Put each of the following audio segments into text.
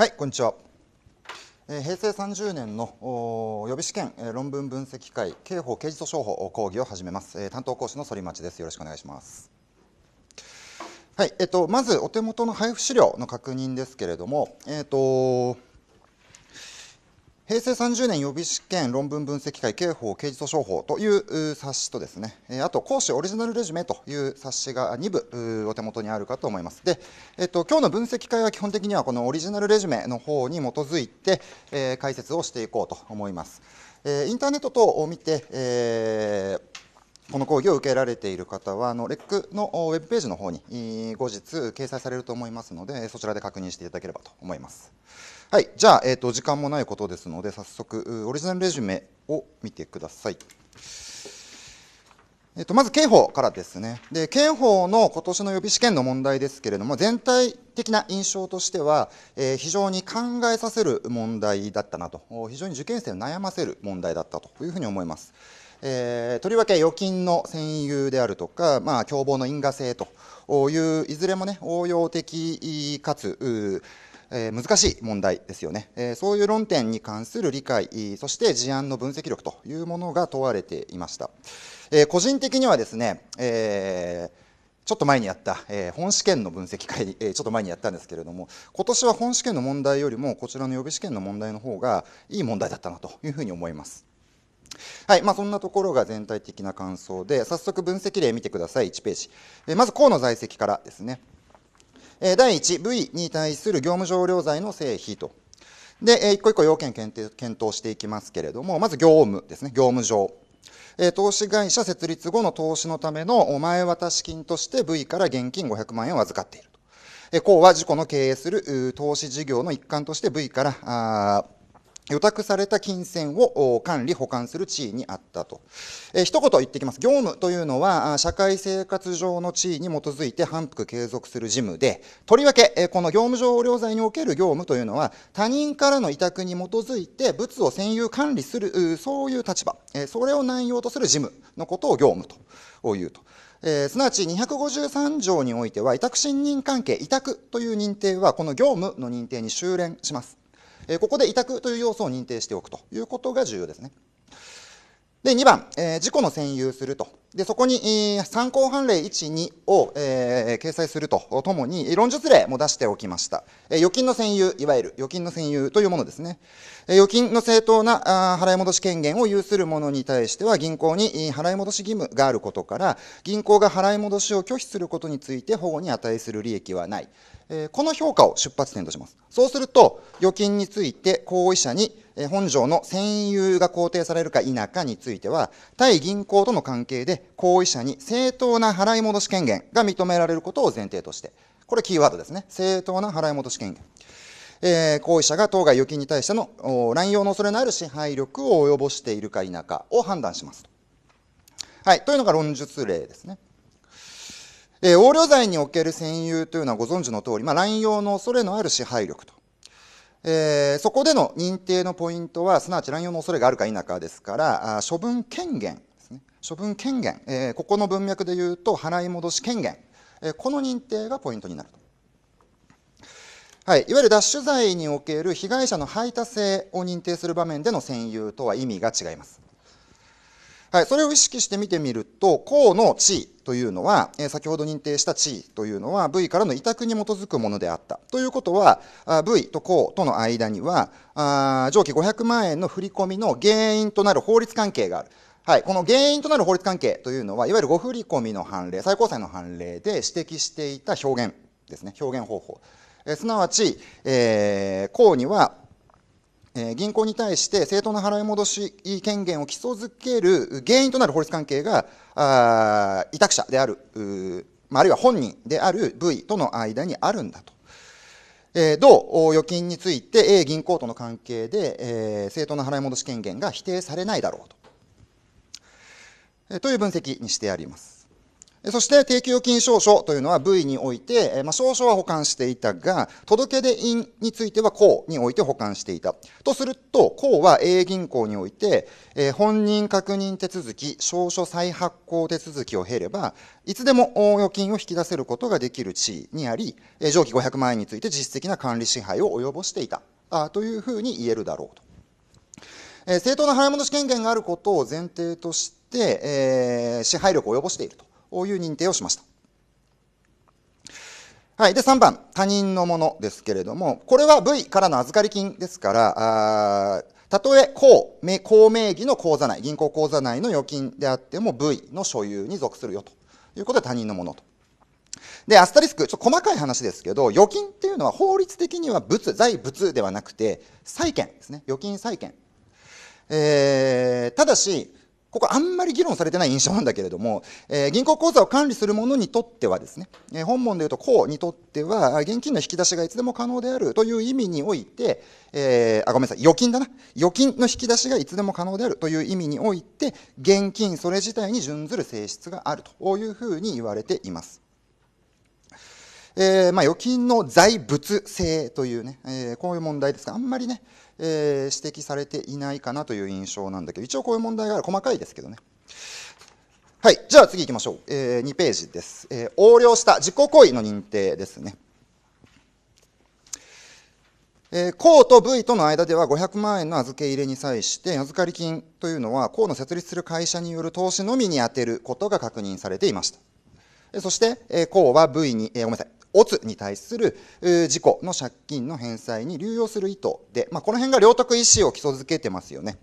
はい、こんにちは。平成30年の予備試験論文分析会刑法刑事訴訟法講義を始めます担当講師の反町ですよろしくお願いしますはいえっとまずお手元の配布資料の確認ですけれどもえっと平成30年予備試験論文分析会刑法刑事訴訟法という冊子とですね、えあと講師オリジナルレジュメという冊子が2部お手元にあるかと思います。で、えっと、今日の分析会は基本的にはこのオリジナルレジュメの方に基づいて、え解説をしていこうと思います。えインターネット等を見て、えーこの講義を受けられている方は、あのレックのウェブページの方に後日掲載されると思いますので、そちらで確認していただければと思います。はい、じゃあ、えーと、時間もないことですので、早速、オリジナルレジュメを見てください。えっ、と、まず刑法からですね。で、刑法の今年の予備試験の問題ですけれども、全体的な印象としては、えー、非常に考えさせる問題だったなと、非常に受験生を悩ませる問題だったというふうに思います。えー、とりわけ預金の占有であるとか、まあ、共謀の因果性といういずれも、ね、応用的かつえ難しい問題ですよね、えそういう論点に関する理解、そして事案の分析力というものが問われていました。え個人的にはですね、えーちょっと前にやった、えー、本試験の分析会、えー、ちょっと前にやったんですけれども、今年は本試験の問題よりも、こちらの予備試験の問題の方がいい問題だったなというふうに思います。はいまあ、そんなところが全体的な感想で、早速分析例見てください、1ページ。えー、まず、河野在籍からですね。え第1、V に対する業務上量罪の成否と。で、え一個一個要件検定検討していきますけれども、まず業務ですね、業務上。え投資会社設立後の投資のための前渡し金として V から現金500万円を預かっていると。え、こうは事故の経営する投資事業の一環として V から、予託された金銭を管理、保管する地位にあったと。えー、一言言ってきます。業務というのは、社会生活上の地位に基づいて反復継続する事務で、とりわけ、えこの業務上横領罪における業務というのは、他人からの委託に基づいて物を占有管理する、そういう立場、えそれを内容とする事務のことを業務というと。えー、すなわち253条においては委託信任関係委託という認定はこの業務の認定に修練しますえここで委託という要素を認定しておくということが重要ですね。で、2番、えー、事故の占有するとで、そこに、え参考判例1、2を、えー、掲載するとともに、論述例も出しておきました。えー、預金の占有、いわゆる預金の占有というものですね。えー、預金の正当なあ払い戻し権限を有する者に対しては、銀行に払い戻し義務があることから、銀行が払い戻しを拒否することについて保護に値する利益はない。えー、この評価を出発点とします。そうすると、預金について行為者に本条の占有が肯定されるか否かについては、対銀行との関係で行為者に正当な払い戻し権限が認められることを前提として、これキーワードですね。正当な払い戻し権限。えー、行為者が当該預金に対しての乱用の恐れのある支配力を及ぼしているか否かを判断します。はい。というのが論述例ですね。えー、横領罪における占有というのはご存知の通り、まあ、乱用の恐れのある支配力と。えー、そこでの認定のポイントは、すなわち乱用の恐れがあるか否かですから、あ処分権限処分権限、えー、ここの文脈で言うと払い戻し権限、えー、この認定がポイントになると。はい、いわゆる脱取罪における被害者の排他性を認定する場面での占有とは意味が違います。はい、それを意識して見てみると、公の地位というのは、えー、先ほど認定した地位というのは、部位からの委託に基づくものであった。ということは、部位と公との間には、あ上記500万円の振り込みの原因となる法律関係がある。はい、この原因となる法律関係というのは、いわゆる誤振込みの判例、最高裁の判例で指摘していた表現ですね、表現方法。えすなわち、えー、項には、えー、銀行に対して正当な払い戻し権限を基礎づける原因となる法律関係が、あ委託者である、まあ、あるいは本人である部位との間にあるんだと。えー、同預金について A 銀行との関係で、えー、正当な払い戻し権限が否定されないだろうと。という分析にしてあります。そして、定期預金証書というのは V において、まあ、証書は保管していたが、届出印については公において保管していた。とすると、公は A 銀行において、えー、本人確認手続き、証書再発行手続きを経れば、いつでも預金を引き出せることができる地位にあり、上記500万円について実質的な管理支配を及ぼしていた。あというふうに言えるだろうと。えー、正当な払い戻し権限があることを前提として、で、えー、支配力を及ぼしているという認定をしました。はい。で、3番、他人のものですけれども、これは V からの預かり金ですから、あたとえ公、公名義の口座内、銀行口座内の預金であっても V の所有に属するよということで他人のものと。で、アスタリスク、ちょっと細かい話ですけど、預金っていうのは法律的には物、財物ではなくて、債権ですね。預金債権。えー、ただし、ここあんまり議論されてない印象なんだけれども、えー、銀行口座を管理する者にとってはですね、えー、本文でいうと公にとっては、現金の引き出しがいつでも可能であるという意味において、えー、あ、ごめんなさい、預金だな。預金の引き出しがいつでも可能であるという意味において、現金それ自体に準ずる性質があるというふうに言われています。えーまあ、預金の財物性というね、えー、こういう問題ですが、あんまりね、えー、指摘されていないかなという印象なんだけど、一応こういう問題がある、細かいですけどね。はい、じゃあ次行きましょう。えー、2ページです、えー、横領した自己行為の認定ですね。えー、公と部位との間では500万円の預け入れに際して預かり金というのは公の設立する会社による投資のみに充てることが確認されていました。そして、え公は位に、えー、ごめんなさい。オツに対する事故の借金の返済に流用する意図で、まあ、この辺が領得意思を基礎づけてますよね。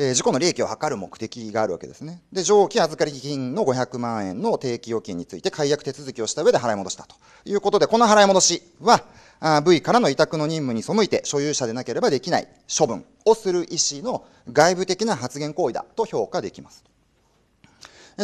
え事故の利益を図る目的があるわけですね。で、上記預かり金の500万円の定期預金について解約手続きをした上で払い戻したということで、この払い戻しは、あ V からの委託の任務に背いて所有者でなければできない処分をする意思の外部的な発言行為だと評価できます。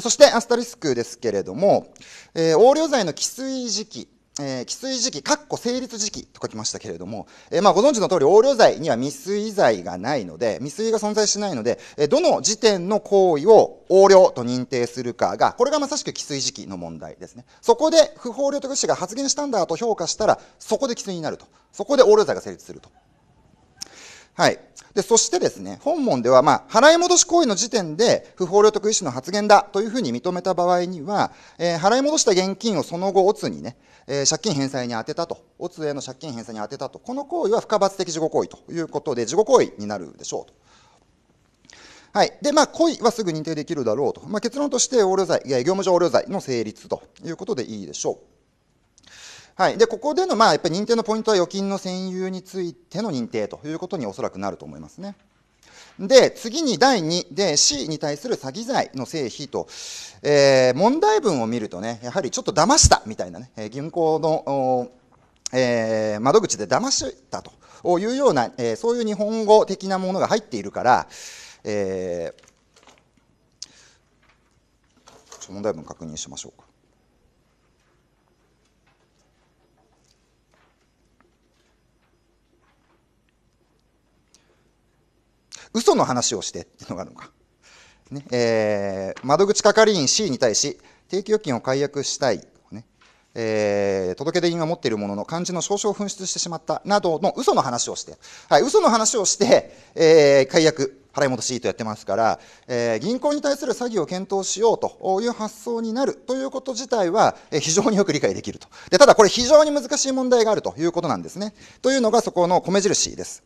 そしてアスタリスクですけれども、えー、横領罪の既水時期えー、既時期、かっこ成立時期と書きましたけれども、えー、まあご存知の通り、横領罪には未遂罪がないので、未遂が存在しないので、えー、どの時点の行為を横領と認定するかが、これがまさしく既水時期の問題ですね。そこで不法領得主が発言したんだと評価したら、そこで既水になると。そこで横領罪が成立するとはい。で、そしてですね、本門では、まあ、払い戻し行為の時点で、不法領得意思の発言だというふうに認めた場合には、えー、払い戻した現金をその後、オツにね、えー、借金返済に充てたと、オツへの借金返済に充てたと、この行為は不可罰的事後行為ということで、事後行為になるでしょうと。はい。で、まあ、故意はすぐ認定できるだろうと。まあ、結論として、横領罪、いや業務上横領罪の成立ということでいいでしょう。はい、でここでの、まあ、やっぱり認定のポイントは預金の占有についての認定ということにおそらくなると思いますね。で、次に第2で C に対する詐欺罪の成否と、えー、問題文を見るとね、やはりちょっと騙したみたいなね、銀行の、えー、窓口で騙したというような、えー、そういう日本語的なものが入っているから、えー、問題文確認しましょうか。嘘の話をしてっていうのがあるのか。ねえー、窓口係員 C に対し、定期預金を解約したい、ねえー、届出人は持っているものの、漢字の少々紛失してしまったなどの嘘の話をして、はい、嘘の話をして、えー、解約、払い戻しとやってますから、えー、銀行に対する詐欺を検討しようという発想になるということ自体は、え非常によく理解できるとで。ただこれ非常に難しい問題があるということなんですね。というのがそこの米印です。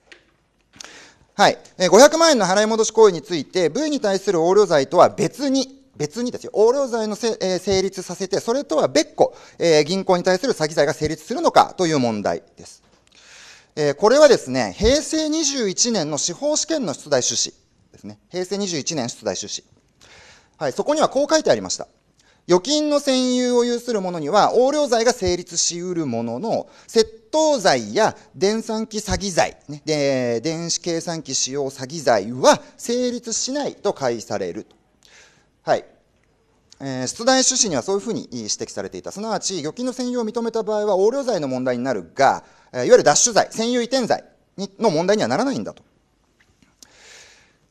はい。500万円の払い戻し行為について、部位に対する横領罪とは別に、別にですよ、横領罪のせ、えー、成立させて、それとは別個、えー、銀行に対する詐欺罪が成立するのかという問題です。えー、これはですね、平成21年の司法試験の出題趣旨ですね。平成21年出題趣旨。はい、そこにはこう書いてありました。預金の占有を有する者には、横領罪が成立しうるものの、窃当罪や電算機詐欺罪、ね、で電子計算機使用詐欺罪は成立しないと解されると。はい。出題趣旨にはそういうふうに指摘されていた。すなわち、預金の占有を認めた場合は横領罪の問題になるが、いわゆる脱取罪、占有移転罪の問題にはならないんだと。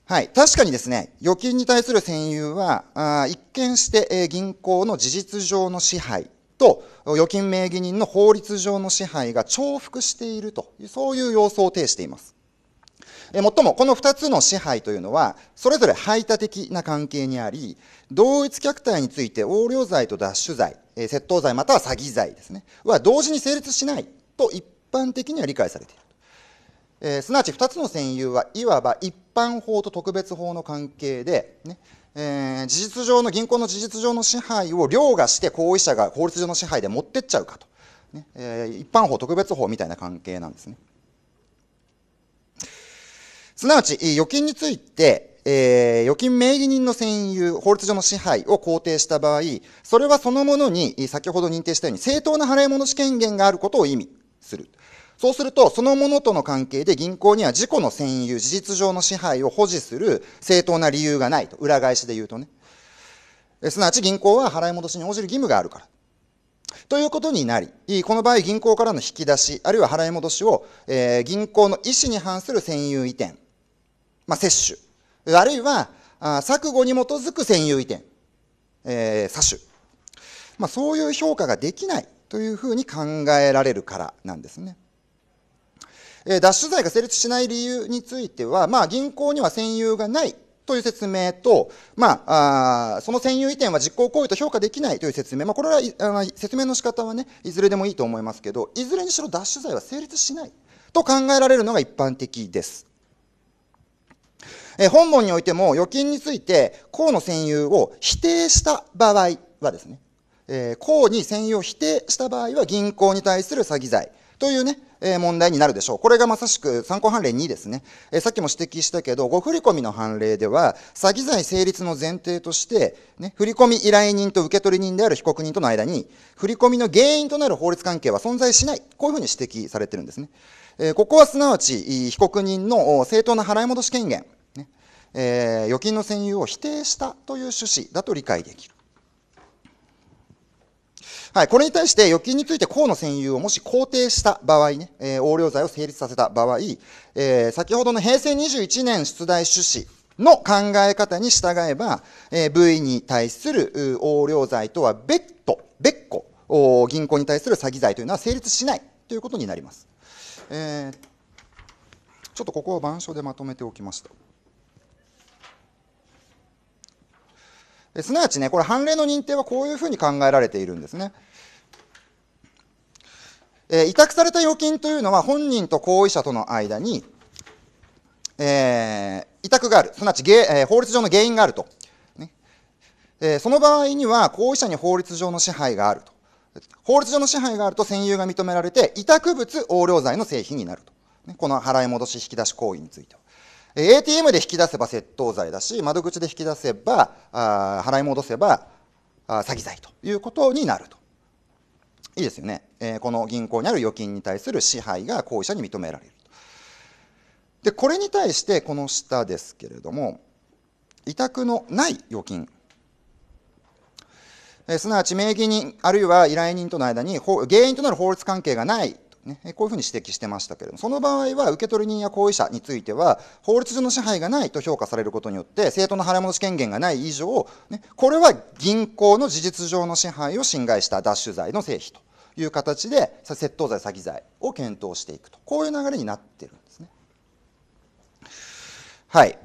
はい。確かにですね、預金に対する占有は、一見して、銀行の事実上の支配と預金名義人の法律上の支配が重複しているというそういう様相を呈しています。えもっともこの2つの支配というのはそれぞれ排他的な関係にあり同一虐待について横領罪と奪取罪、え窃盗罪または詐欺罪ですねは同時に成立しないと一般的には理解されている。えすなわち2つの占有はいわば一般法と特別法の関係で、ねえー、事実上の銀行の事実上の支配を凌駕して行為者が法律上の支配で持ってっちゃうかと、ねえー、一般法特別法みたいな関係なんですねすなわち預金について、えー、預金名義人の占有法律上の支配を肯定した場合それはそのものに先ほど認定したように正当な払い戻し権限があることを意味するそうすると、そのものとの関係で銀行には自己の占有、事実上の支配を保持する正当な理由がないと。裏返しで言うとね。すなわち銀行は払い戻しに応じる義務があるから。ということになり、この場合銀行からの引き出し、あるいは払い戻しを、えー、銀行の意思に反する占有移転、まあ、接種、あるいは、あ錯誤に基づく占有移転、えー、詐取。まあ、そういう評価ができないというふうに考えられるからなんですね。え脱出罪が成立しない理由については、まあ、銀行には占有がないという説明と、まあ、あその占有移転は実行行為と評価できないという説明、まあ、これはあの説明の仕方はね、いずれでもいいと思いますけど、いずれにしろ脱出罪は成立しないと考えられるのが一般的です。え本文においても預金について、公の占有を否定した場合はですね、え公に占有を否定した場合は銀行に対する詐欺罪というね、え問題になるでしょう。これがまさしく参考判例2ですね。えさっきも指摘したけど、誤振込の判例では、詐欺罪成立の前提として、ね、振込依頼人と受取人である被告人との間に、振込の原因となる法律関係は存在しない。こういうふうに指摘されてるんですね。えここはすなわち、被告人の正当な払い戻し権限、ねえ預金の占有を否定したという趣旨だと理解できる。はい、これに対して預金について公の占有をもし肯定した場合ね、えー、横領罪を成立させた場合、えー、先ほどの平成21年出題趣旨の考え方に従えば、えー、位に対する横領罪とは別途、別個、銀行に対する詐欺罪というのは成立しないということになります。えー、ちょっとここは板書でまとめておきました。すなわちね、これ、判例の認定はこういうふうに考えられているんですね。えー、委託された預金というのは本人と行為者との間に、えー、委託がある、すなわち、えー、法律上の原因があると、ねえー。その場合には、行為者に法律上の支配があると。法律上の支配があると占有が認められて、委託物横領罪の製品になると。ね、この払い戻し引き出し行為については。ATM で引き出せば窃盗罪だし、窓口で引き出せば、あ払い戻せばあ詐欺罪ということになると。いいですよね、えー、この銀行にある預金に対する支配が行為者に認められるでこれに対してこの下ですけれども委託のない預金えすなわち名義人あるいは依頼人との間に原因となる法律関係がないと、ね、こういうふうに指摘してましたけれどもその場合は受取人や行為者については法律上の支配がないと評価されることによって正当な払い戻し権限がない以上、ね、これは銀行の事実上の支配を侵害した脱取罪の成否という形で窃盗罪詐欺罪を検討していくとこういう流れになってるんですねはい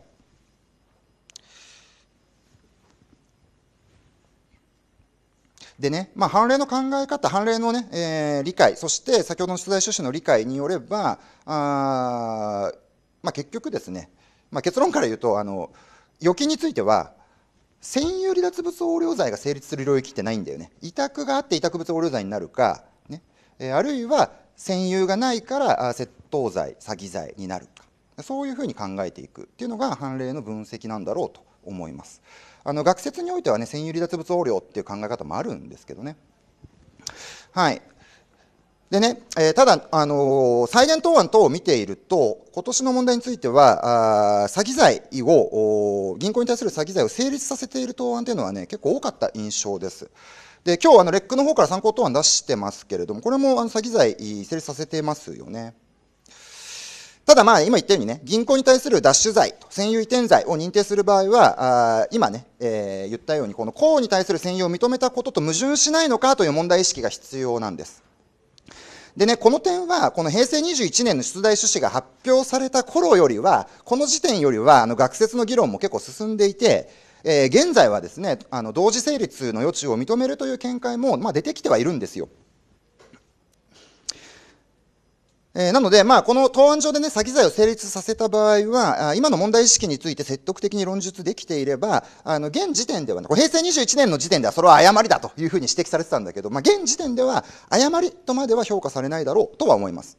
でね、まあ、判例の考え方、判例のね、えー、理解、そして先ほどの取材趣旨の理解によれば、あまあ、結局ですね、まあ、結論から言うと、あの預金については、占有離脱物横領罪が成立する領域ってないんだよね委託があって委託物横領罪になるか、ねえあるいは占有がないから窃盗罪詐欺罪になるかそういうふうに考えていくっていうのが判例の分析なんだろうと思いますあの学説においてはね占有離脱物横領っていう考え方もあるんですけどねはいでね、えー、ただ、あのー、再現答案等を見ていると、今年の問題については、あ詐欺罪を、銀行に対する詐欺罪を成立させている答案というのはね、結構多かった印象です。で、今日、あの、レックの方から参考答案出してますけれども、これも、あの、詐欺罪成立させてますよね。ただまあ今言ったようにね、銀行に対する脱出罪、占有移転罪を認定する場合は、あ今ね、えー、言ったように、この公に対する占有を認めたことと矛盾しないのかという問題意識が必要なんです。でね、この点は、この平成21年の出題趣旨が発表された頃よりは、この時点よりは、あの、学説の議論も結構進んでいて、えー、現在はですね、あの、同時成立の余地を認めるという見解も、まあ、出てきてはいるんですよ。えー、なので、まあ、この答案上でね、詐欺罪を成立させた場合は、今の問題意識について説得的に論述できていれば、あの、現時点ではね、平成21年の時点ではそれは誤りだというふうに指摘されてたんだけど、まあ、現時点では誤りとまでは評価されないだろうとは思います。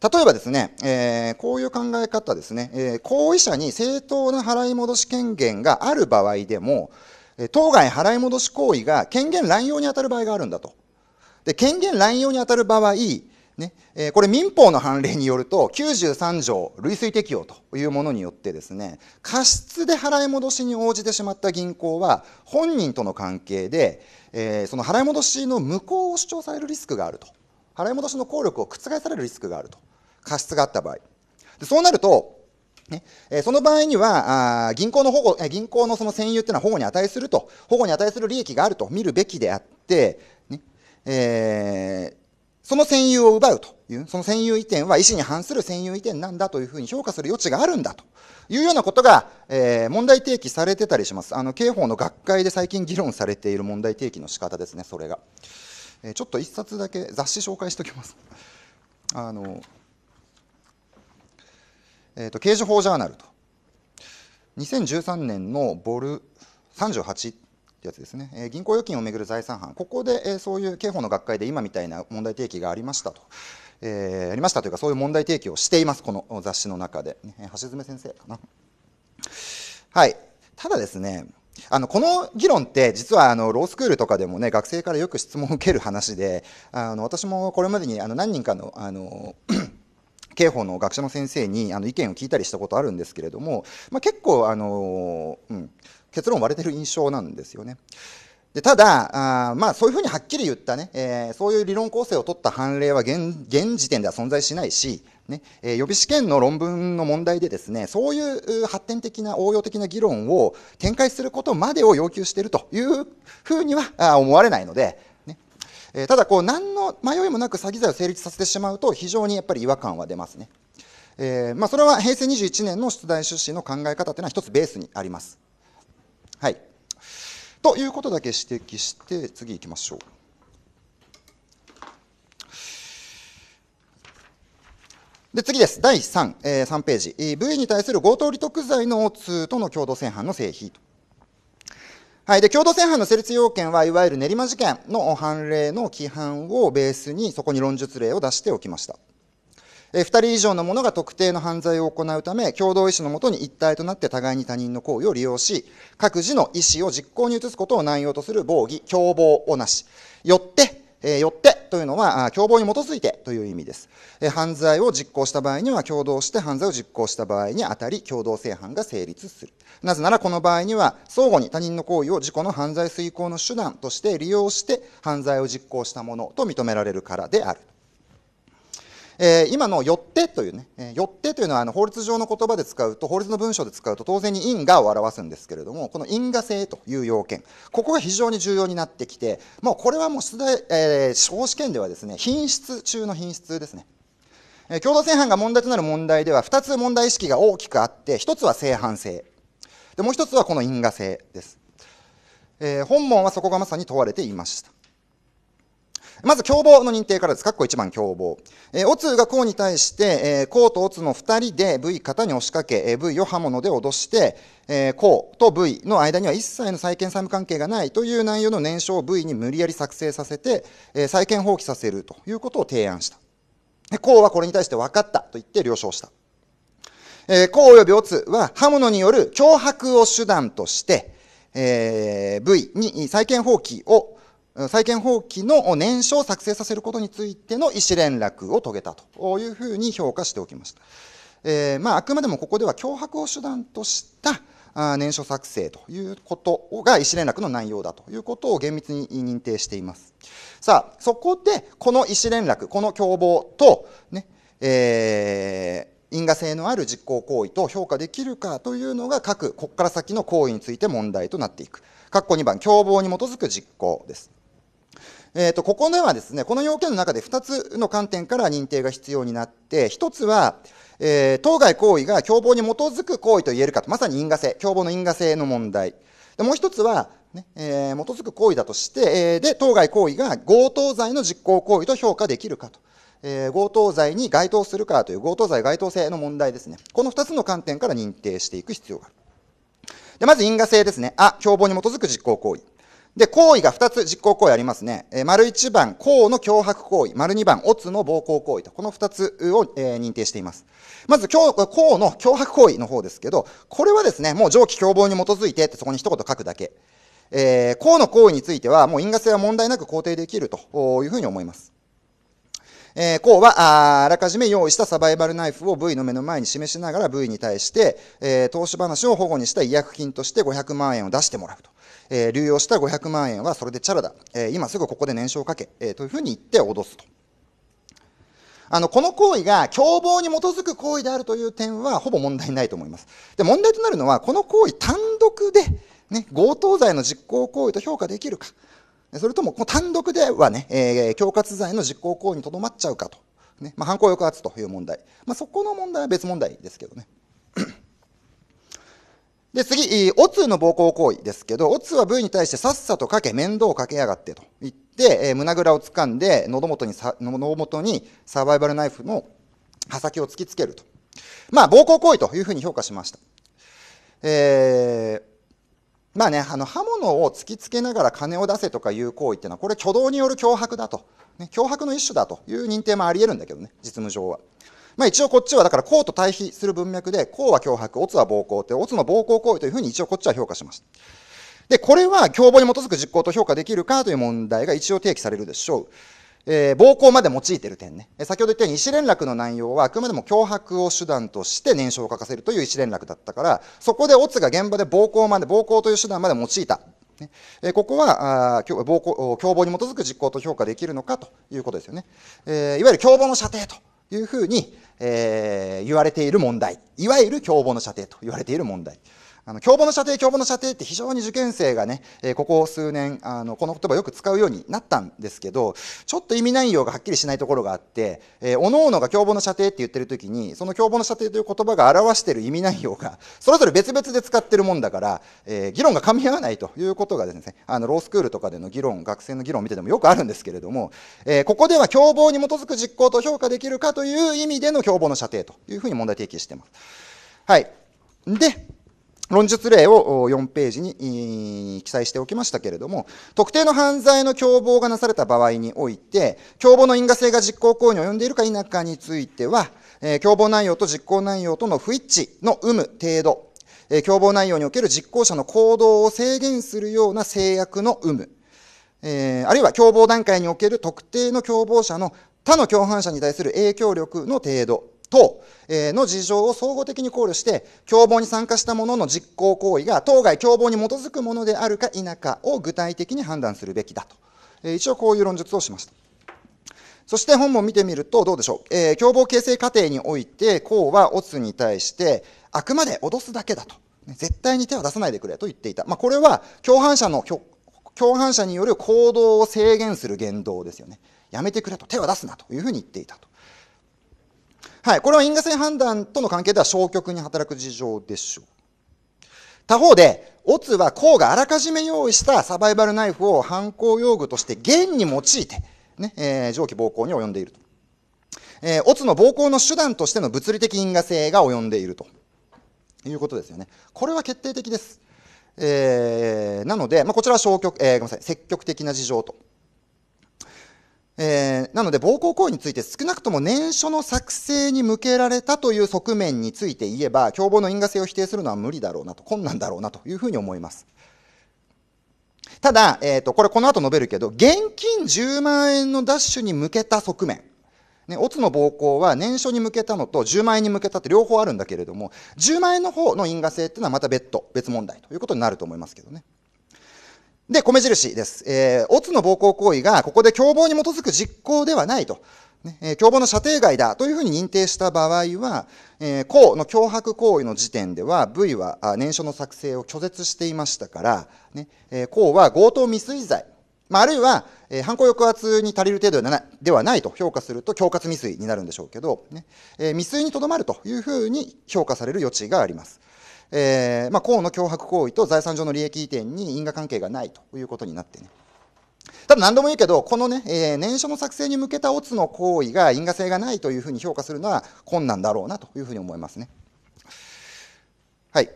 例えばですね、えー、こういう考え方ですね、えー、行為者に正当な払い戻し権限がある場合でも、当該払い戻し行為が権限乱用に当たる場合があるんだと。で、権限乱用に当たる場合、ねえこれ民法の判例によると93条類推適用というものによってですね過失で払い戻しに応じてしまった銀行は本人との関係で、えその払い戻しの無効を主張されるリスクがあると払い戻しの効力を覆されるリスクがあると過失があった場合でそうなるとねえその場合にはあ銀行の保護、銀行のその占有というのは保護に値すると、保護に値する利益があると見るべきであって、ねえその占有を奪うという、その占有移転は意思に反する占有移転なんだというふうに評価する余地があるんだというようなことが、えー、問題提起されてたりします。あの、刑法の学会で最近議論されている問題提起の仕方ですね、それが。えー、ちょっと一冊だけ雑誌紹介しておきます。あの、えっ、ー、と、刑事法ジャーナルと。2013年のボル38ってやつですね、え銀行預金をめぐる財産犯、ここで、えそういう刑法の学会で今みたいな問題提起がありましたと、えー、ありましたというか、そういう問題提起をしています、この雑誌の中で、ね、橋爪先生かな。はい、ただですね、あのこの議論って実はあのロースクールとかでもね学生からよく質問を受ける話であの私もこれまでにあの何人かのあの 刑法の学者の先生にあの意見を聞いたりしたことあるんですけれども、まあ、結構あの、うん、結論割れてる印象なんですよね。でただあ、まあ、そういうふうにはっきり言ったね、えー、そういう理論構成を取った判例は現現時点では存在しないし、ねえー、予備試験の論文の問題でですね、そういう発展的な応用的な議論を展開することまでを要求しているというふうには思われないので、ねえー、ただこう、何の迷いもなく詐欺罪を成立させてしまうと、非常にやっぱり違和感は出ますね。えーまあ、それは平成21年の出題趣旨の考え方というのは一つベースにあります。はい。ということだけ指摘して、次行きましょう。で次です。第3、え3ページ。えー、V に対する強盗利得罪の2との共同正犯の成否。はい。で、共同正犯の成立要件は、いわゆる練馬事件の判例の規範をベースに、そこに論述例を出しておきました。え2人以上の者が特定の犯罪を行うため、共同意思のもとに一体となって互いに他人の行為を利用し、各自の意思を実行に移すことを内容とする防義、共謀をなし。よって、えー、よってというのは、共謀に基づいてという意味です。え犯罪を実行した場合には、共同して犯罪を実行した場合にあたり、共同正犯が成立する。なぜなら、この場合には、相互に他人の行為を自己の犯罪遂行の手段として利用して、犯罪を実行したものと認められるからである。えー、今の「よって」というね「よって」というのはあの法律上の言葉で使うと法律の文章で使うと当然に因果を表すんですけれどもこの因果性という要件ここが非常に重要になってきてもうこれはもう出題、えー、司法試験ではですね品質中の品質ですね共同正犯が問題となる問題では2つ問題意識が大きくあって1つは正犯性でもう1つはこの因果性です、えー、本問はそこがまさに問われていましたまず共謀の認定からです。っこ1番共謀。えー、オツが甲に対して、えー、甲とオツの2人で V 型に押しかけ、えー、V を刃物で脅して、えー、甲と V の間には一切の債権債務関係がないという内容の念書を V に無理やり作成させて、えー、債権放棄させるということを提案した。甲はこれに対して分かったと言って了承した。えー、甲及びオツは刃物による脅迫を手段として、えー、V に債権放棄を債権放棄の念書を作成させることについての意思連絡を遂げたというふうに評価しておきました。えー、まあ、あくまでもここでは脅迫を手段としたあ念書作成ということが意思連絡の内容だということを厳密に認定しています。さあ、そこでこの意思連絡、この共謀と、ね、えー、因果性のある実行行為と評価できるかというのが各、ここから先の行為について問題となっていく。括弧2番、共謀に基づく実行です。えっ、ー、と、ここではですね、この要件の中で2つの観点から認定が必要になって、1つは、えー、当該行為が共謀に基づく行為と言えるかと、まさに因果性、共謀の因果性の問題。でもう1つは、ねえー、基づく行為だとして、えー、で、当該行為が強盗罪の実行行為と評価できるかと。えー、強盗罪に該当するかという強盗罪該当性の問題ですね。この2つの観点から認定していく必要がある。で、まず因果性ですね。あ、共謀に基づく実行行為。で、行為が2つ実行行為ありますね。えー、丸1番、公の脅迫行為。丸2番、オツの暴行行為と。この2つを、えー、認定しています。まず、公の脅迫行為の方ですけど、これはですね、もう上記共謀に基づいてってそこに一言書くだけ。えー、公の行為については、もう因果性は問題なく肯定できるというふうに思います。えー、こうはああらかじめ用意したサバイバルナイフを V の目の前に示しながら V に対して、えー、投資話を保護にした違約金として500万円を出してもらうと。えー、流用した500万円はそれでチャラだ、えー、今すぐここで燃焼をかけ、えー、というふうに言って脅すと。あの、この行為が共謀に基づく行為であるという点はほぼ問題ないと思います。で、問題となるのは、この行為単独で、ね、強盗罪の実行行為と評価できるか、それとも、単独ではね、えー、恐喝罪の実行行為にとどまっちゃうかと。ね、まあ、犯行抑圧という問題。まあ、そこの問題は別問題ですけどね。で、次、オツの暴行行為ですけど、オツは位に対してさっさとかけ、面倒をかけやがってと言って、えー、胸ぐらを掴んで、喉元にさ、喉元にサバイバルナイフの刃先を突きつけると。まあ、暴行行為というふうに評価しました。えー、まあね、あの刃物を突きつけながら金を出せとかいう行為っていうのは、これ、挙動による脅迫だと、ね、脅迫の一種だという認定もありえるんだけどね、実務上は。まあ、一応こっちはだから公と対比する文脈で、公は脅迫、オツは暴行って、オツの暴行行為というふうに一応こっちは評価しました。で、これは共謀に基づく実行と評価できるかという問題が一応提起されるでしょう。えー、暴行まで用いている点ね。先ほど言ったように、意思連絡の内容はあくまでも脅迫を手段として念書を書かせるという意思連絡だったから、そこでオツが現場で暴行まで、暴行という手段まで用いた。ねえここはあ暴行共謀に基づく実行と評価できるのかということですよね。えー、いわゆる共謀の射程というふうに、えー、言われている問題いわゆる共謀の射程と言われている問題あの共謀の射程、共謀の射程って非常に受験生がね、えー、ここ数年あのこの言葉をよく使うようになったんですけどちょっと意味内容がはっきりしないところがあって、えー、おのおのが共謀の射程って言ってる時にその共謀の射程という言葉が表してる意味内容がそれぞれ別々で使ってるもんだから、えー、議論が噛み合わないということがですねあのロースクールとかでの議論学生の議論を見ててもよくあるんですけれども、えここでは共謀に基づく実行と評価できるかという意味での共謀の射程というふうに問題提起してます。はいで論述例を4ページに記載しておきましたけれども、特定の犯罪の共謀がなされた場合において、共謀の因果性が実行行為に及んでいるか否かについては、共謀内容と実行内容との不一致の有無程度、共謀内容における実行者の行動を制限するような制約の有無、えあるいは共謀段階における特定の共謀者の他の共犯者に対する影響力の程度、等の事情を総合的に考慮して共謀に参加した者の実行行為が当該共謀に基づくものであるか否かを具体的に判断するべきだと一応こういう論述をしましたそして本文見てみるとどうでしょう、え共謀形成過程において公はオツに対してあくまで脅すだけだと絶対に手は出さないでくれと言っていた、まあ、これは共犯者の共犯者による行動を制限する言動ですよねやめてくれと手は出すなというふうに言っていたとはい、これは因果性判断との関係では消極に働く事情でしょう。他方で、オツはウがあらかじめ用意したサバイバルナイフを犯行用具として現に用いて、ね、えー、上記暴行に及んでいると。えー、オツの暴行の手段としての物理的因果性が及んでいるということですよね。これは決定的です。えー、なので、まあ、こちらは消極、えー、ごめんなさい、積極的な事情とえー、なので暴行行為について少なくとも念書の作成に向けられたという側面について言えば共謀の因果性を否定するのは無理だろうなと困難だろうなというふうに思います。ただ、えーと、これこの後述べるけど現金10万円の奪取に向けた側面ね、オツの暴行は年初に向けたのと10万円に向けたって両方あるんだけれども10万円の方の因果性っていうのはまた別途別問題ということになると思いますけどね。で、米印です。えー、オツの暴行行為が、ここで共謀に基づく実行ではないと。ね、えー、共謀の射程外だというふうに認定した場合は、えー、うの脅迫行為の時点では、V はあ念書の作成を拒絶していましたから、ね、えー、うは強盗未遂罪。まあ、あるいは、えー、犯行抑圧に足りる程度ではないではないと評価すると、恐喝未遂になるんでしょうけど、ねえー、未遂にとどまるというふうに評価される余地があります。えーまあ、公の脅迫行為と財産上の利益移転に因果関係がないということになってね。ただ何度も言うけど、このね、えー、念書の作成に向けたオツの行為が因果性がないというふうに評価するのは困難だろうなというふうに思いますね。はい。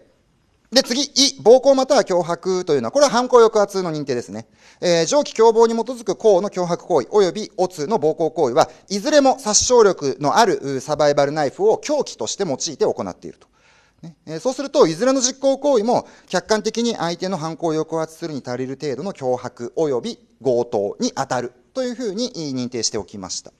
で、次、い、暴行または脅迫というのは、これは犯行抑圧の認定ですね。えー、上記共謀に基づく公の脅迫行為及びオツの暴行行為は、いずれも殺傷力のあるサバイバルナイフを凶器として用いて行っていると。そうすると、いずれの実行行為も客観的に相手の犯行を抑圧するに足りる程度の脅迫及び強盗に当たるというふうに認定しておきました。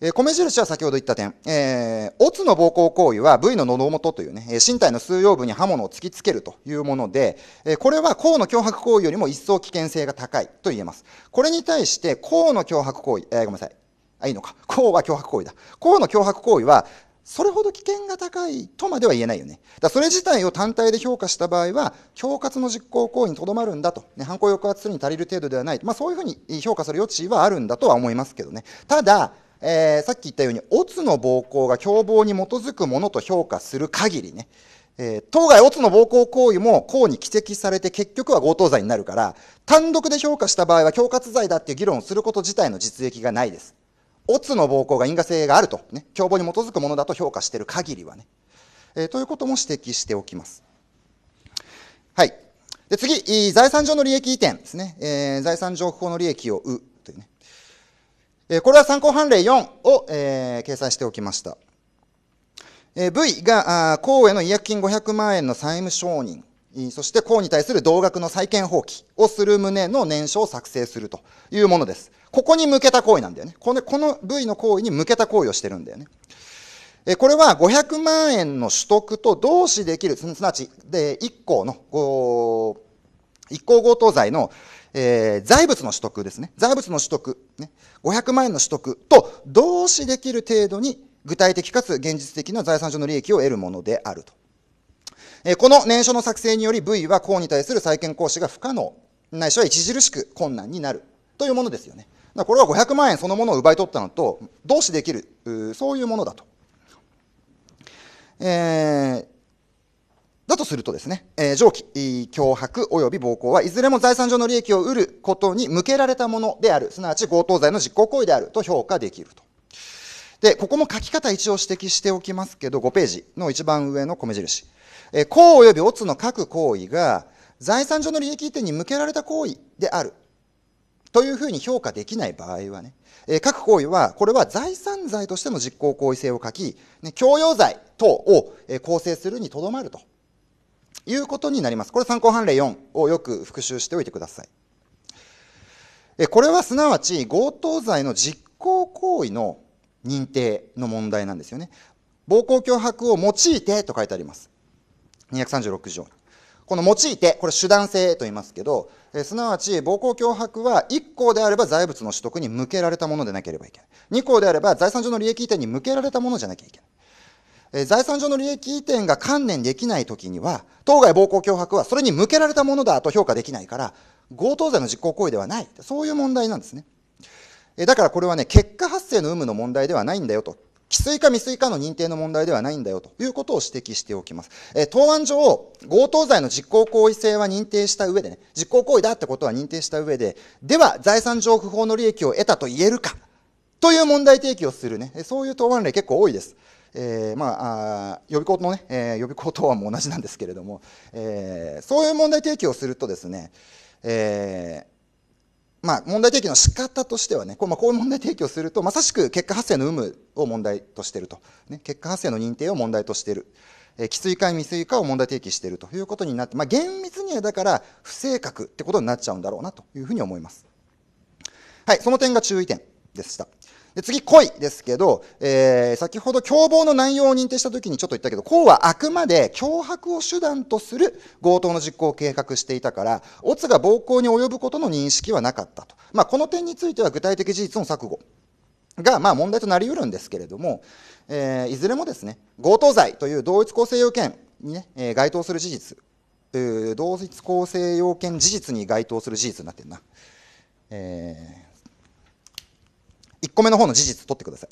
え米印は先ほど言った点、えー、オツの暴行行為は部の喉元というね、身体の数葉部に刃物を突きつけるというもので、えこれは公の脅迫行為よりも一層危険性が高いと言えます。これに対して公の脅迫行為、えー、ごめんなさい。あ、いいのか。甲は脅迫行為だ。公の脅迫行為は、それほど危険が高いとまでは言えないよね。だそれ自体を単体で評価した場合は、恐喝の実行行為にとどまるんだと、ね、犯行抑圧するに足りる程度ではない、まあ、そういうふうに評価する余地はあるんだとは思いますけどね。ただ、えー、さっき言ったように、オツの暴行が凶暴に基づくものと評価する限りね、えー、当該オツの暴行行為もうに規制されて結局は強盗罪になるから、単独で評価した場合は恐喝罪だっていう議論をすること自体の実益がないです。オツの暴行が因果性があると、ね、凶暴に基づくものだと評価している限りはね、えー、ということも指摘しておきます。はい。で、次、財産上の利益移転ですね。えー、財産上法の利益をうというね。えー、これは参考判例4を、えー、掲載しておきました。えー、v が、公への違約金500万円の債務承認。そして公に対する同額の債権放棄をする旨の念書を作成するというものです。ここに向けた行為なんだよね。このこの部位の行為に向けた行為をしてるんだよね。これは500万円の取得と同視できる、すなわち、で、1項の、1項強盗罪の、えー、財物の取得ですね。財物の取得、ね。500万円の取得と同視できる程度に具体的かつ現実的な財産上の利益を得るものであると。えこの念書の作成により部位は項に対する債権行使が不可能、ないしは著しく困難になるというものですよね。これは500万円そのものを奪い取ったのと同志できる、そういうものだと。えー、だとするとですね、えー、上記、脅迫及び暴行はいずれも財産上の利益を得ることに向けられたものである、すなわち強盗罪の実行行為であると評価できると。で、ここも書き方一応指摘しておきますけど、5ページの一番上の米印。公及びオツの各行為が財産上の利益移転に向けられた行為であるというふうに評価できない場合はね、え各行為は、これは財産罪としての実行行為性を書き、ね、強要罪等を、え構成するにとどまるということになります。これ参考判例4をよく復習しておいてください。えこれはすなわち強盗罪の実行行為の認定の問題なんですよね。暴行脅迫を用いてと書いてあります。236条。この用いて、これ手段性と言いますけど、えすなわち暴行脅迫は1項であれば財物の取得に向けられたものでなければいけない。2項であれば財産上の利益移転に向けられたものじゃなきゃいけない。え財産上の利益移転が観念できないときには、当該暴行脅迫はそれに向けられたものだと評価できないから、強盗罪の実行行為ではない。そういう問題なんですね。えだからこれはね、結果発生の有無の問題ではないんだよと。既遂か未遂かの認定の問題ではないんだよということを指摘しておきます。え答案上、強盗罪の実行行為性は認定した上でね、実行行為だってことは認定した上で、では財産上不法の利益を得たと言えるかという問題提起をするね、そういう答案例結構多いです。えー、まあ、予備校のね、えー、予備校答案も同じなんですけれども、えー、そういう問題提起をするとですね、えまあ、問題提起の仕方としてはね、こう,、まあ、こういう問題提起をすると、まさしく結果発生の有無を問題としていると、ね、結果発生の認定を問題としている、えー、既遂か未遂かを問題提起しているということになって、まあ、厳密にはだから不正確ってことになっちゃうんだろうなというふうに思います。はい、その点が注意点でした。で次、恋ですけど、えー、先ほど共謀の内容を認定したときにちょっと言ったけど、公はあくまで脅迫を手段とする強盗の実行を計画していたから、オツが暴行に及ぶことの認識はなかったと。まあ、この点については具体的事実の錯誤が、まあ、問題となりうるんですけれども、えー、いずれもですね、強盗罪という同一構成要件にね、えー、該当する事実、同一構成要件事実に該当する事実になってるな。えー1個目の方の事実取ってください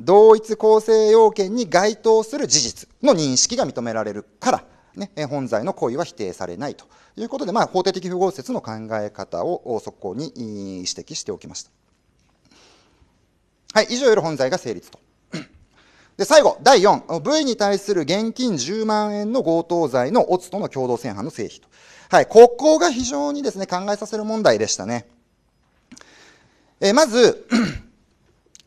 同一構成要件に該当する事実の認識が認められるからね、本罪の行為は否定されないということで、まあ、法定的不合説の考え方をそこに指摘しておきました。はい、以上より本罪が成立と。で、最後、第4、位に対する現金10万円の強盗罪のオツとの共同正犯の成否と。はい、ここが非常にですね、考えさせる問題でしたね。えまず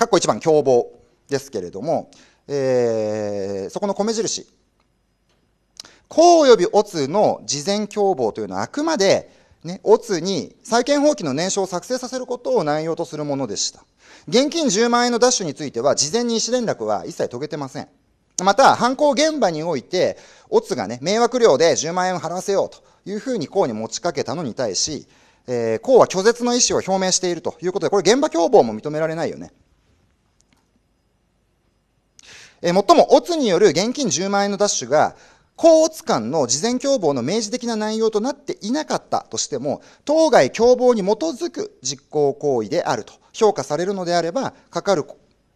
括弧1番凶暴ですけれども、えー、そこの米印公よびオツの事前共謀というのはあくまで、ね、オツに債権放棄の念書を作成させることを内容とするものでした。現金10万円の奪取については、事前に意思連絡は一切遂げてません。また、犯行現場において、オツがね、迷惑料で10万円を払わせようというふうに公に持ちかけたのに対し、えー、公は拒絶の意思を表明しているということで、これ現場共謀も認められないよね。えー、最も、オツによる現金10万円の奪取が、公オツ間の事前共謀の明示的な内容となっていなかったとしても、当該共謀に基づく実行行為であると評価されるのであれば、かかる